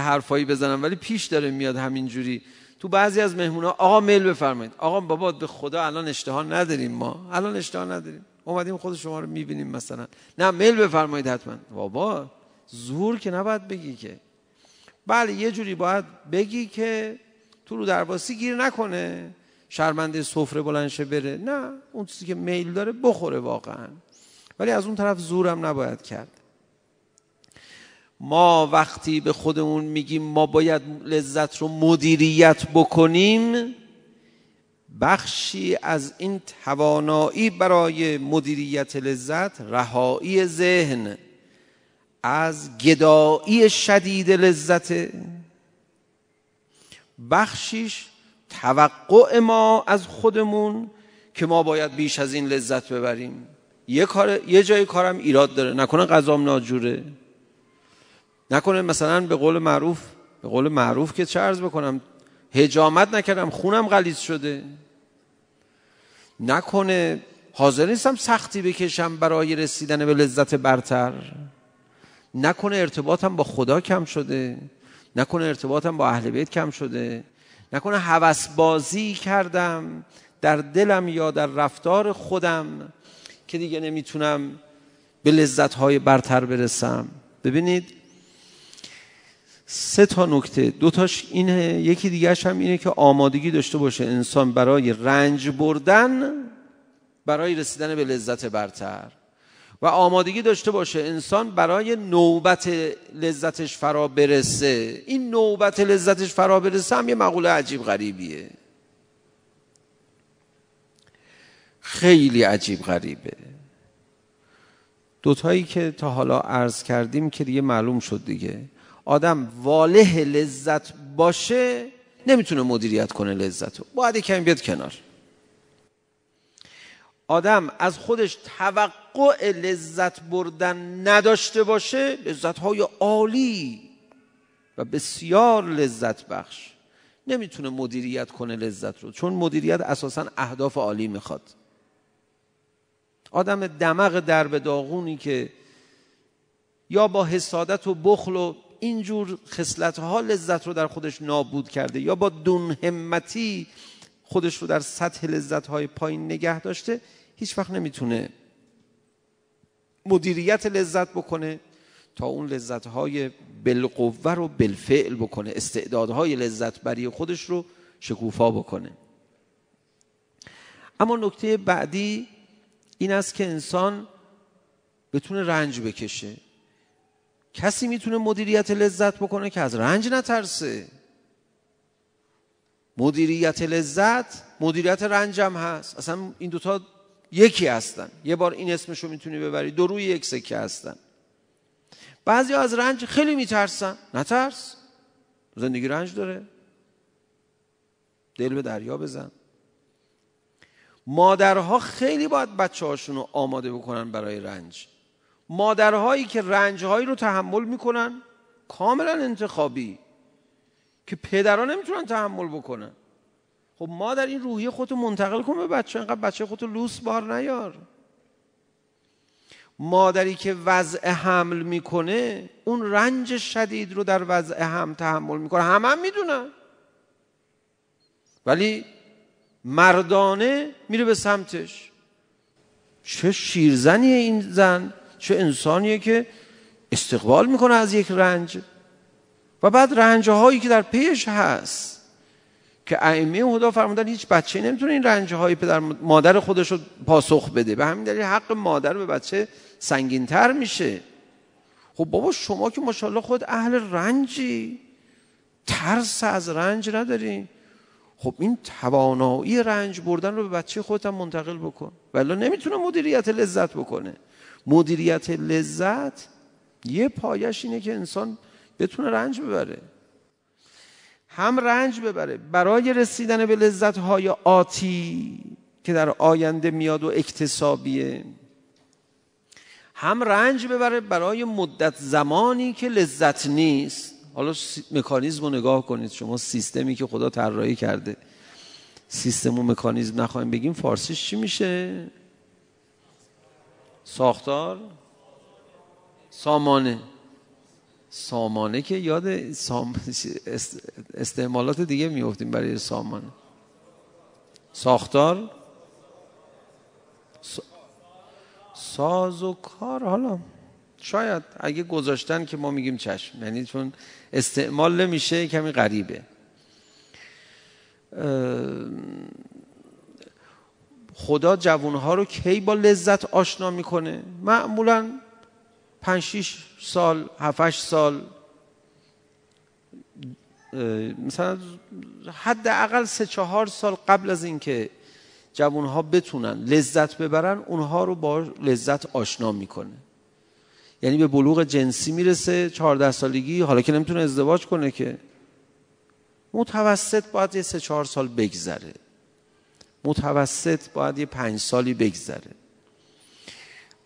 حرفایی بزنم ولی پیش داره میاد همینجوری تو بعضی از مهمونا آقا میل بفرمایید آقا بابا به خدا الان اشتها نداریم ما الان اشتها نداریم اومدیم خود شما رو میبینیم مثلا نه میل بفرمایید حتما بابا زور که نباید بگی که بله یه جوری باید بگی که تو رو درواسی گیر نکنه شرمنده سفره بلنشه بره نه اون چیزی که میل داره بخوره واقعا ولی از اون طرف زورم نباید کرد ما وقتی به خودمون میگیم ما باید لذت رو مدیریت بکنیم بخشی از این توانایی برای مدیریت لذت رهایی ذهن از گدایی شدید لذت بخشیش توقع ما از خودمون که ما باید بیش از این لذت ببریم یه, کار، یه جای کارم ایراد داره نکنه غذام ناجوره نکنه مثلا به قول معروف به قول معروف که چه بکنم هجامت نکردم خونم غلیظ شده نکنه حاضر نیستم سختی بکشم برای رسیدن به لذت برتر نکنه ارتباطم با خدا کم شده نکنه ارتباطم با اهل بیت کم شده نکنه هوس بازی کردم در دلم یا در رفتار خودم که دیگه نمیتونم به لذت های برتر برسم ببینید سه تا نکته دوتاش اینه یکی دیگرش هم اینه که آمادگی داشته باشه انسان برای رنج بردن برای رسیدن به لذت برتر و آمادگی داشته باشه انسان برای نوبت لذتش فرا برسه این نوبت لذتش فرا برسه هم یه مقوله عجیب غریبیه خیلی عجیب غریبه دوتایی که تا حالا عرض کردیم که دیگه معلوم شد دیگه آدم واله لذت باشه نمیتونه مدیریت کنه لذت رو باید کمی بیاد کنار آدم از خودش توقع لذت بردن نداشته باشه لذت های عالی و بسیار لذت بخش نمیتونه مدیریت کنه لذت رو چون مدیریت اساسا اهداف عالی میخواد آدم در به داغونی که یا با حسادت و بخل و اینجور خصلت ها لذت رو در خودش نابود کرده یا با دون همتی خودش رو در سطح لذت های پایین نگه داشته هیچ وقت نمیتونه مدیریت لذت بکنه تا اون لذت های بالقوه رو بالفعل بکنه استعدادهای لذت بری خودش رو شکوفا بکنه اما نکته بعدی این است که انسان بتونه رنج بکشه کسی میتونه مدیریت لذت بکنه که از رنج نترسه مدیریت لذت مدیریت رنجم هست اصلا این دوتا یکی هستن یه بار این اسمشو میتونی ببری دو روی یک سکه هستن بعضی از رنج خیلی میترسن نترس زندگی رنج داره دل به دریا بزن مادرها خیلی باید بچه هاشون رو آماده بکنن برای رنج مادرهایی که رنجهایی رو تحمل میکنن کاملا انتخابی که پدرها نمیتونن تحمل بکنن خب مادر این روحیه خودتو منتقل کن به بچه انقدر بچه خودتو لوس بار نیار مادری که وضع حمل میکنه اون رنج شدید رو در وضع حمل تحمل میکنه همه هم میدونن ولی مردانه میره به سمتش چه شیرزنیه این زن چه انسانیه که استقبال میکنه از یک رنج و بعد رنجهایی که در پیش هست که ائمه خدا فرمودن هیچ بچه نمیتونه این رنجه پدر مادر خودش رو پاسخ بده به همین دلیل حق مادر به بچه سنگین تر میشه خب بابا شما که ماشاءالله خود اهل رنجی ترس از رنج نداری خب این توانایی رنج بردن رو به بچه خودت منتقل بکن ولی نمیتونه مدیریت لذت بکنه مدیریت لذت یه پایش اینه که انسان بتونه رنج ببره هم رنج ببره برای رسیدن به لذت های آتی که در آینده میاد و اکتسابیه هم رنج ببره برای مدت زمانی که لذت نیست حالا مکانیزم رو نگاه کنید شما سیستمی که خدا طراحی کرده سیستم و مکانیزم نخواهیم بگیم فارسیش چی میشه ساختار سامانه سامانه که یاد استعمالات دیگه میفتیم برای سامانه ساختار ساز و کار حالا شاید اگه گذاشتن که ما میگیم چشم یعنی چون استعمال نمیشه کمی غریبه خدا جوانها رو کی با لذت آشنا میکنه معمولا پنج شیش سال هفتش سال مثلا حداقل سه چهار سال قبل از اینکه جوانها بتونن لذت ببرن اونها رو با لذت آشنا میکنه یعنی به بلوغ جنسی میرسه چهارده سالگی حالا که نمیتونه ازدواج کنه که متوسط باید یه سه چهار سال بگذره متوسط باید یه پنج سالی بگذره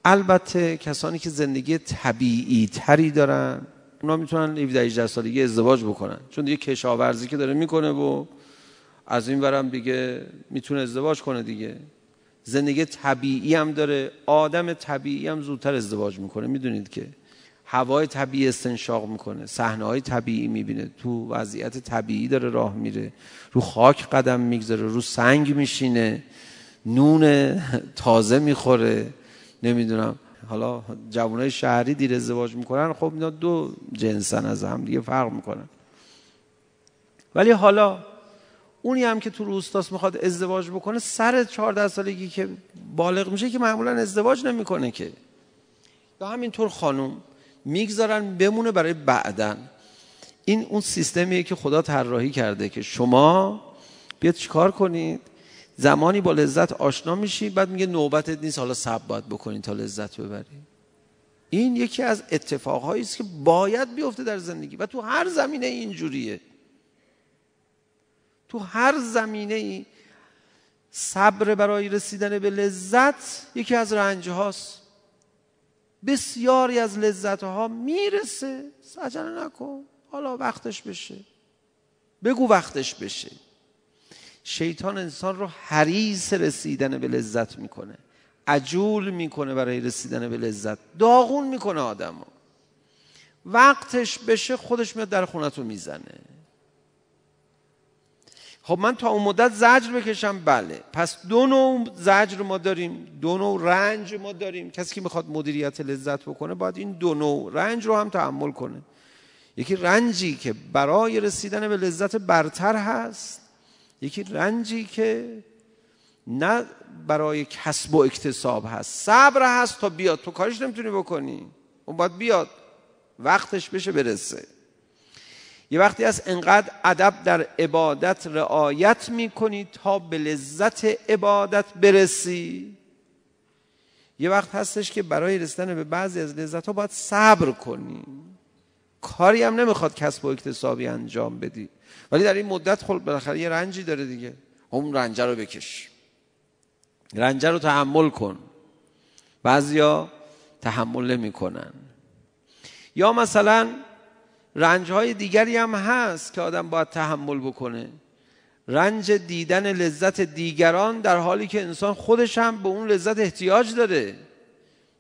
البته کسانی که زندگی طبیعی تری دارن اونا میتونن 17 18 سالگی ازدواج بکنن چون دیگه کشاورزی که داره میکنه و از این ورم دیگه میتونه ازدواج کنه دیگه زندگی طبیعی هم داره آدم طبیعی هم زودتر ازدواج میکنه میدونید که هوای طبیعی استنشاق میکنه صحنه های طبیعی میبینه تو وضعیت طبیعی داره راه میره رو خاک قدم میگذاره رو سنگ میشینه نون تازه میخوره نمیدونم حالا جوانای شهری دیر ازدواج میکنن خب اینا دو جنسن از هم دیگه فرق میکنن ولی حالا اونی هم که تو روستاس میخواد ازدواج بکنه سر 14 سالگی که بالغ میشه که معمولا ازدواج نمیکنه که یا همینطور خانم میگذارن بمونه برای بعدن این اون سیستمیه که خدا طراحی کرده که شما بیاد چیکار کنید زمانی با لذت آشنا میشی بعد میگه نوبتت نیست حالا سب باید بکنید تا لذت ببری این یکی از اتفاقهایی است که باید بیفته در زندگی و تو هر زمینه اینجوریه تو هر زمینه ای صبر برای رسیدن به لذت یکی از رنج هاست بسیاری از لذتها میرسه سجنه نکن حالا وقتش بشه بگو وقتش بشه شیطان انسان رو حریص رسیدن به لذت میکنه عجول میکنه برای رسیدن به لذت داغون میکنه آدمو وقتش بشه خودش میاد در خونتو میزنه خب من تا اون مدت زجر بکشم بله پس دو نوع زجر ما داریم دو نوع رنج ما داریم کسی که میخواد مدیریت لذت بکنه باید این دو نوع رنج رو هم تحمل کنه یکی رنجی که برای رسیدن به لذت برتر هست یکی رنجی که نه برای کسب و اکتساب هست صبر هست تا بیاد تو کارش نمیتونی بکنی اون باید بیاد وقتش بشه برسه یه وقتی از انقدر ادب در عبادت رعایت میکنی تا به لذت عبادت برسی یه وقت هستش که برای رسیدن به بعضی از لذت ها باید صبر کنی کاری هم نمیخواد کسب و اکتسابی انجام بدی ولی در این مدت خب بالاخره یه رنجی داره دیگه خب اون رنجه رو بکش رنجه رو تحمل کن بعضیا تحمل نمیکنن یا مثلا رنج های دیگری هم هست که آدم باید تحمل بکنه رنج دیدن لذت دیگران در حالی که انسان خودش هم به اون لذت احتیاج داره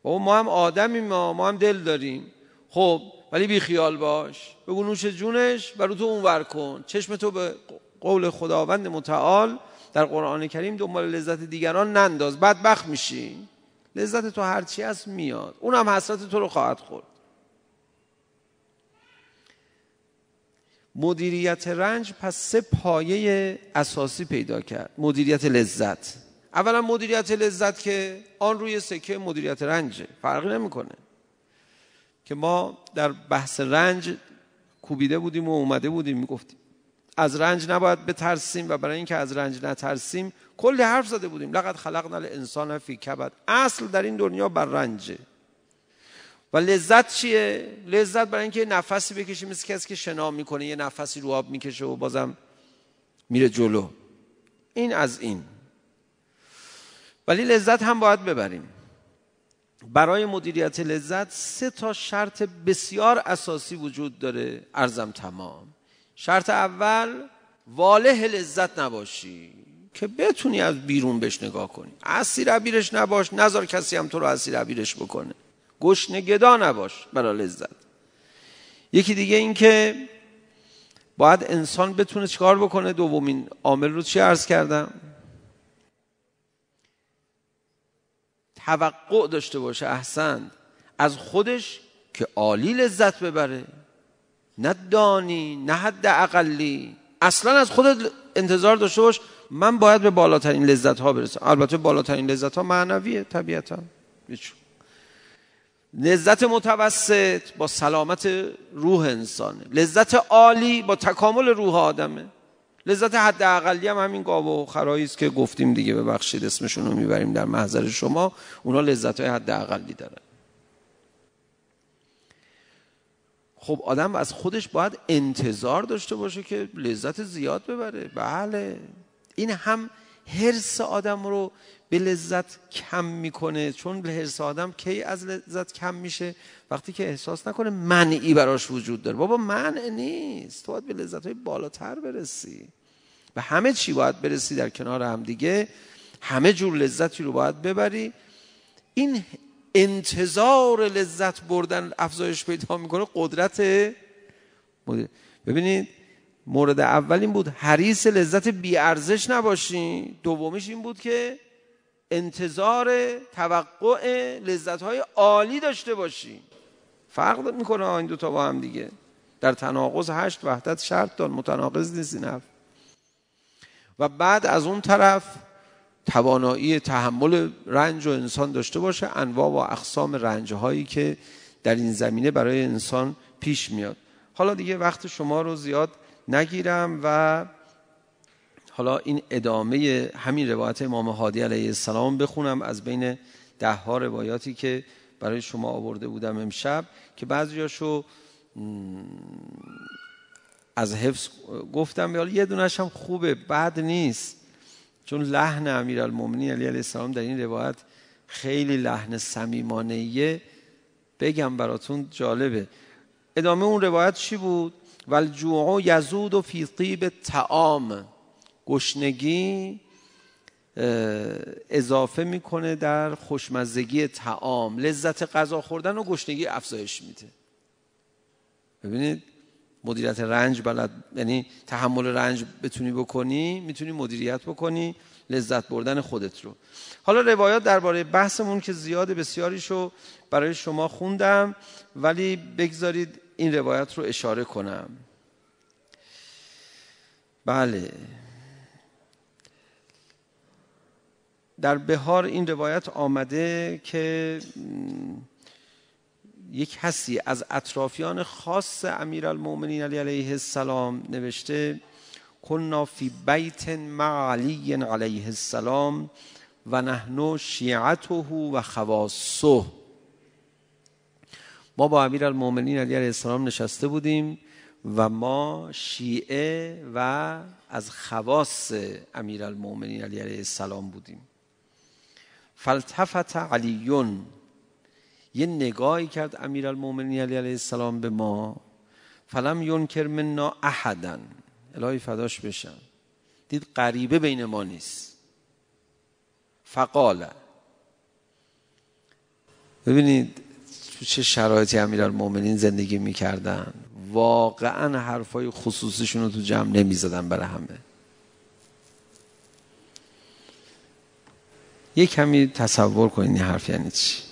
و ما هم آدمیم ما ما هم دل داریم خب ولی بیخیال باش بگو نوش جونش رو تو اونور کن چشم تو به قول خداوند متعال در قرآن کریم دنبال لذت دیگران ننداز بدبخت میشی لذت تو هرچی هست میاد اونم حسرت تو رو خواهد خورد مدیریت رنج پس سه پایه اساسی پیدا کرد مدیریت لذت اولا مدیریت لذت که آن روی سکه مدیریت رنجه فرقی نمیکنه که ما در بحث رنج کوبیده بودیم و اومده بودیم میگفتیم از رنج نباید بترسیم و برای اینکه از رنج نترسیم کلی حرف زده بودیم لقد خلقنا الانسان فی کبد اصل در این دنیا بر رنجه و لذت چیه لذت برای اینکه نفسی بکشی مثل کسی که شنا میکنه یه نفسی رو آب میکشه و بازم میره جلو این از این ولی لذت هم باید ببریم برای مدیریت لذت سه تا شرط بسیار اساسی وجود داره ارزم تمام شرط اول واله لذت نباشی که بتونی از بیرون بهش نگاه کنی اسیر عبیرش نباش نذار کسی هم تو رو اسیر عبیرش بکنه گشن گدا نباش برای لذت یکی دیگه این که باید انسان بتونه چیکار بکنه دومین عامل رو چی عرض کردم توقع داشته باشه احسن از خودش که عالی لذت ببره نه دانی نه حد اقلی اصلا از خودت انتظار داشته باش من باید به بالاترین لذت ها برسم البته بالاترین لذت ها معنویه طبیعتا لذت متوسط با سلامت روح انسانه لذت عالی با تکامل روح آدمه لذت حد اقلی هم همین گاو و خرایی است که گفتیم دیگه ببخشید اسمشون رو میبریم در محضر شما اونا لذت های حد اقلی دارن خب آدم از خودش باید انتظار داشته باشه که لذت زیاد ببره بله این هم حرس آدم رو به لذت کم میکنه چون به حسادم آدم کی از لذت کم میشه وقتی که احساس نکنه منعی براش وجود داره بابا منع نیست تو باید به لذت های بالاتر برسی و همه چی باید برسی در کنار هم دیگه همه جور لذتی رو باید ببری این انتظار لذت بردن افزایش پیدا میکنه قدرت ببینید مورد اول این بود حریص لذت بیارزش نباشین دومیش این بود که انتظار توقع لذت های عالی داشته باشی فرق میکنه این دوتا با هم دیگه در تناقض هشت وحدت شرط دار متناقض نیست این حرف و بعد از اون طرف توانایی تحمل رنج و انسان داشته باشه انواع و اقسام رنج هایی که در این زمینه برای انسان پیش میاد حالا دیگه وقت شما رو زیاد نگیرم و حالا این ادامه همین روایت امام هادی علیه السلام بخونم از بین ده ها روایاتی که برای شما آورده بودم امشب که بعضیاشو از حفظ گفتم حالا یه دونش هم خوبه بد نیست چون لحن امیر علی علیه السلام در این روایت خیلی لحن صمیمانه بگم براتون جالبه ادامه اون روایت چی بود والجوع یزود و فی طیب تعام گشنگی اضافه میکنه در خوشمزگی تعام لذت غذا خوردن و گشنگی افزایش میده ببینید مدیریت رنج بلد یعنی تحمل رنج بتونی بکنی میتونی مدیریت بکنی لذت بردن خودت رو حالا روایات درباره بحثمون که زیاد بسیاریشو برای شما خوندم ولی بگذارید این روایت رو اشاره کنم بله در بهار این روایت آمده که یک کسی از اطرافیان خاص امیرالمومنین علی علیه السلام نوشته کننا فی بیت مع علی علیه السلام و نحن شیعته و خواصه ما با امیرالمومنین علی علیه السلام نشسته بودیم و ما شیعه و از خواص امیرالمؤمنین علی علیه السلام بودیم فلتفت علیون یه نگاهی کرد امیر علی علیه السلام به ما فلم یونکر منا احدن الهی فداش بشن دید غریبه بین ما نیست فقال ببینید تو چه شرایطی امیرالمومنین زندگی میکردن واقعا حرفای خصوصیشون رو تو جمع نمیزدن برای همه یه کمی تصور کنید این حرف یعنی چی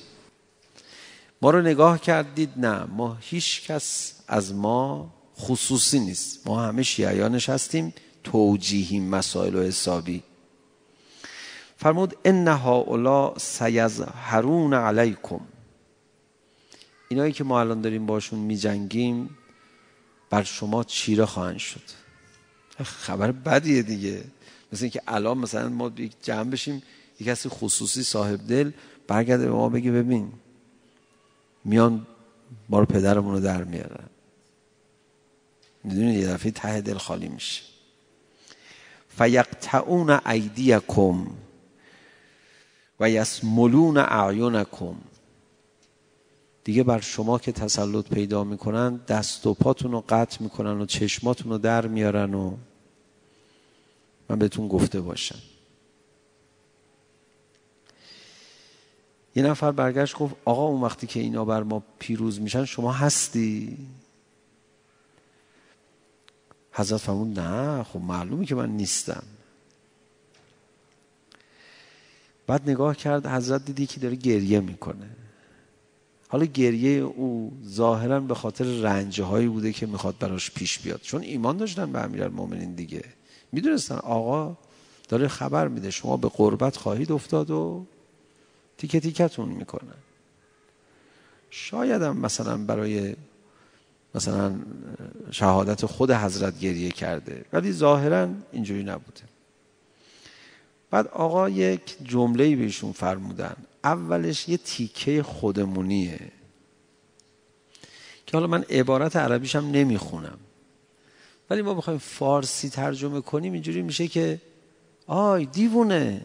ما رو نگاه کردید نه ما هیچ کس از ما خصوصی نیست ما همه شیعیانش هستیم توجیهی مسائل و حسابی فرمود ان هاولا سیظهرون علیکم اینایی که ما الان داریم باشون میجنگیم بر شما چیره خواهند شد خبر بدیه دیگه مثل اینکه الان مثلا ما جمع بشیم یه کسی خصوصی صاحب دل برگرده به ما بگه ببین میان ما رو پدرمون رو در میارن میدونید یه دفعه ته دل خالی میشه فیقتعون ایدیکم و یسملون اعینکم دیگه بر شما که تسلط پیدا میکنن دست و پاتون رو قطع میکنن و چشماتون رو در میارن و من بهتون گفته باشم یه نفر برگشت گفت آقا اون وقتی که اینا بر ما پیروز میشن شما هستی حضرت فرمود نه خب معلومه که من نیستم بعد نگاه کرد حضرت دیدی که داره گریه میکنه حالا گریه او ظاهرا به خاطر رنجهایی بوده که میخواد براش پیش بیاد چون ایمان داشتن به المومنین دیگه میدونستن آقا داره خبر میده شما به قربت خواهید افتاد و تیکه تیکتون میکنن شاید هم مثلا برای مثلا شهادت خود حضرت گریه کرده ولی ظاهرا اینجوری نبوده بعد آقا یک جمله بهشون فرمودن اولش یه تیکه خودمونیه که حالا من عبارت عربیشم نمیخونم ولی ما بخوایم فارسی ترجمه کنیم اینجوری میشه که آی دیوونه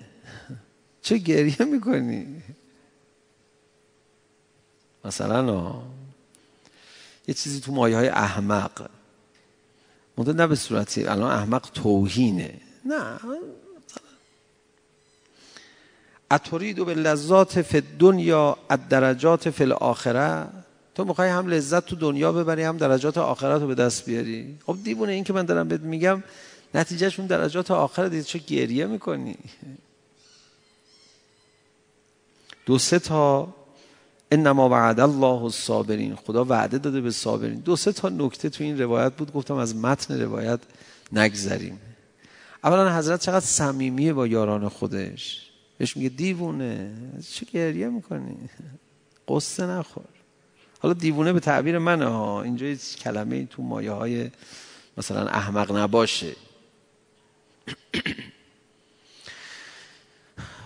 چه گریه میکنی مثلا یه چیزی تو مایه های احمق مونده نه به صورتی الان احمق توهینه نه اتورید و به لذات فی دنیا از درجات فی الاخره تو میخوای هم لذت تو دنیا ببری هم درجات آخرت رو به دست بیاری خب دیوونه این که من دارم بهت میگم نتیجهشون درجات دید چه گریه میکنی دو سه تا انما وعد الله الصابرین خدا وعده داده به صابرین دو سه تا نکته تو این روایت بود گفتم از متن روایت نگذریم اولا حضرت چقدر صمیمیه با یاران خودش بهش میگه دیوونه چه گریه میکنی قصه نخور حالا دیوونه به تعبیر منه ها اینجا یه کلمه تو مایه های مثلا احمق نباشه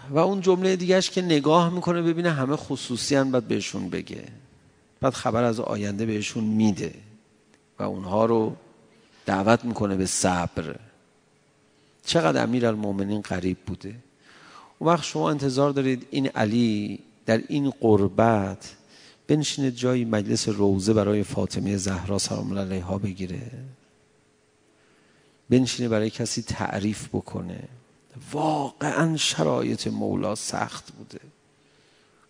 و اون جمله دیگهش که نگاه میکنه ببینه همه خصوصی هم باید بهشون بگه بعد خبر از آینده بهشون میده و اونها رو دعوت میکنه به صبر چقدر امیر المومنین قریب بوده اون وقت شما انتظار دارید این علی در این قربت بنشینه جایی مجلس روزه برای فاطمه زهرا سلام علیها بگیره بنشینه برای کسی تعریف بکنه واقعا شرایط مولا سخت بوده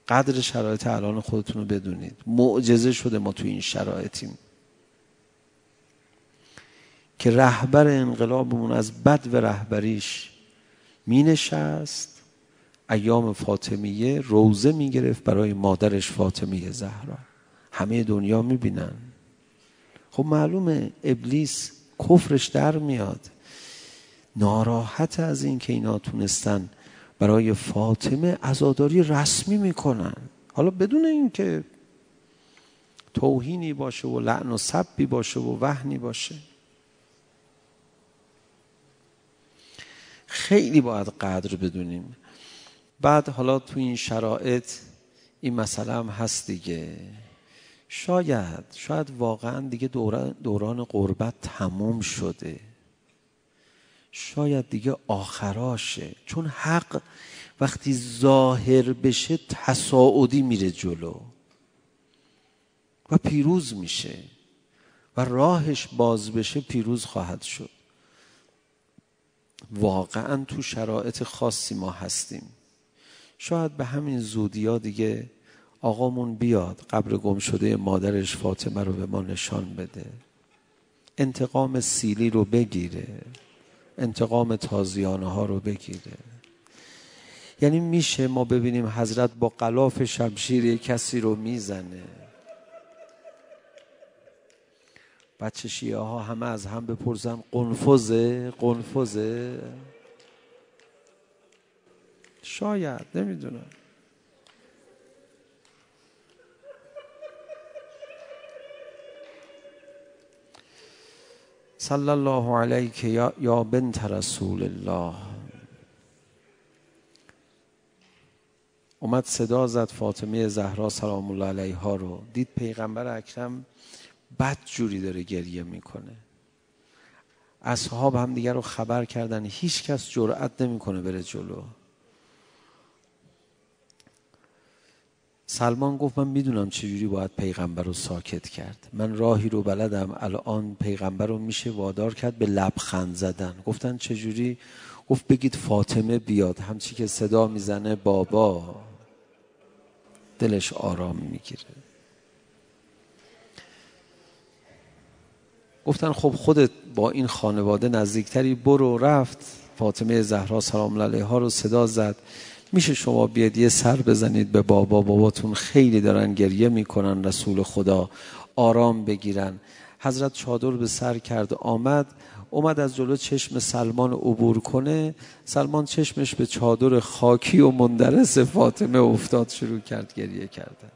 قدر شرایط الان خودتون رو بدونید معجزه شده ما تو این شرایطیم که رهبر انقلابمون از بد و رهبریش می نشست ایام فاطمیه روزه می گرفت برای مادرش فاطمیه زهرا همه دنیا می بینن خب معلومه ابلیس کفرش در میاد ناراحت از این که اینا تونستن برای فاطمه عزاداری رسمی میکنن حالا بدون اینکه توهینی باشه و لعن و سبی باشه و وحنی باشه خیلی باید قدر بدونیم بعد حالا تو این شرایط این مسئله هم هست دیگه شاید شاید واقعا دیگه دوران, دوران قربت تموم شده شاید دیگه آخراشه چون حق وقتی ظاهر بشه تصاعدی میره جلو و پیروز میشه و راهش باز بشه پیروز خواهد شد واقعا تو شرایط خاصی ما هستیم شاید به همین زودی ها دیگه آقامون بیاد قبر گم شده مادرش فاطمه رو به ما نشان بده انتقام سیلی رو بگیره انتقام تازیانه ها رو بگیره یعنی میشه ما ببینیم حضرت با قلاف شمشیر کسی رو میزنه بچه شیعه ها همه از هم بپرسن قنفزه قنفزه شاید نمیدونم صلی الله علیک یا بنت رسول الله اومد صدا زد فاطمه زهرا سلام الله علیها رو دید پیغمبر اکرم بد جوری داره گریه میکنه اصحاب هم دیگر رو خبر کردن هیچ کس جرأت نمیکنه بره جلو سلمان گفت من میدونم چجوری باید پیغمبر رو ساکت کرد من راهی رو بلدم الان پیغمبر رو میشه وادار کرد به لبخند زدن گفتن چجوری گفت بگید فاطمه بیاد همچی که صدا میزنه بابا دلش آرام میگیره گفتن خب خودت با این خانواده نزدیکتری برو رفت فاطمه زهرا سلام علیها رو صدا زد میشه شما بیاد یه سر بزنید به بابا باباتون خیلی دارن گریه میکنن رسول خدا آرام بگیرن حضرت چادر به سر کرد آمد اومد از جلو چشم سلمان عبور کنه سلمان چشمش به چادر خاکی و مندرس فاطمه افتاد شروع کرد گریه کرده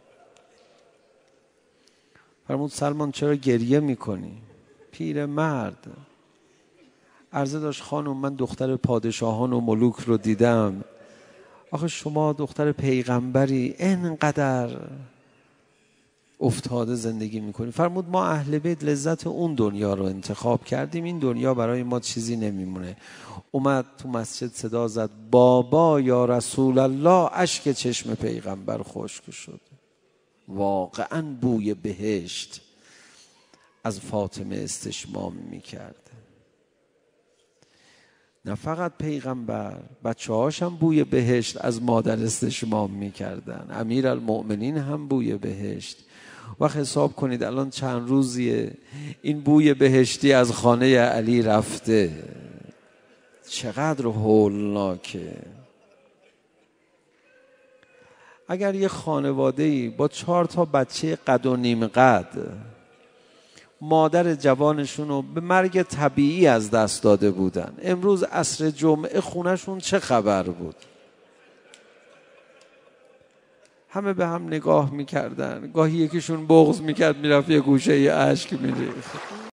فرمود سلمان چرا گریه میکنی؟ پیر مرد عرضه داشت خانم من دختر پادشاهان و ملوک رو دیدم آخه شما دختر پیغمبری اینقدر افتاده زندگی میکنید فرمود ما اهل بیت لذت اون دنیا رو انتخاب کردیم این دنیا برای ما چیزی نمیمونه اومد تو مسجد صدا زد بابا یا رسول الله اشک چشم پیغمبر خشک شد واقعا بوی بهشت از فاطمه استشمام میکرد نه فقط پیغمبر بچه هم بوی بهشت از مادر استشمام میکردن امیر المؤمنین هم بوی بهشت و حساب کنید الان چند روزیه این بوی بهشتی از خانه علی رفته چقدر هولناکه اگر یه خانواده ای با چهار تا بچه قد و نیم قد مادر جوانشون رو به مرگ طبیعی از دست داده بودن امروز عصر جمعه خونشون چه خبر بود همه به هم نگاه میکردن گاهی یکیشون بغض میکرد میرفت یه گوشه یه عشق میریخت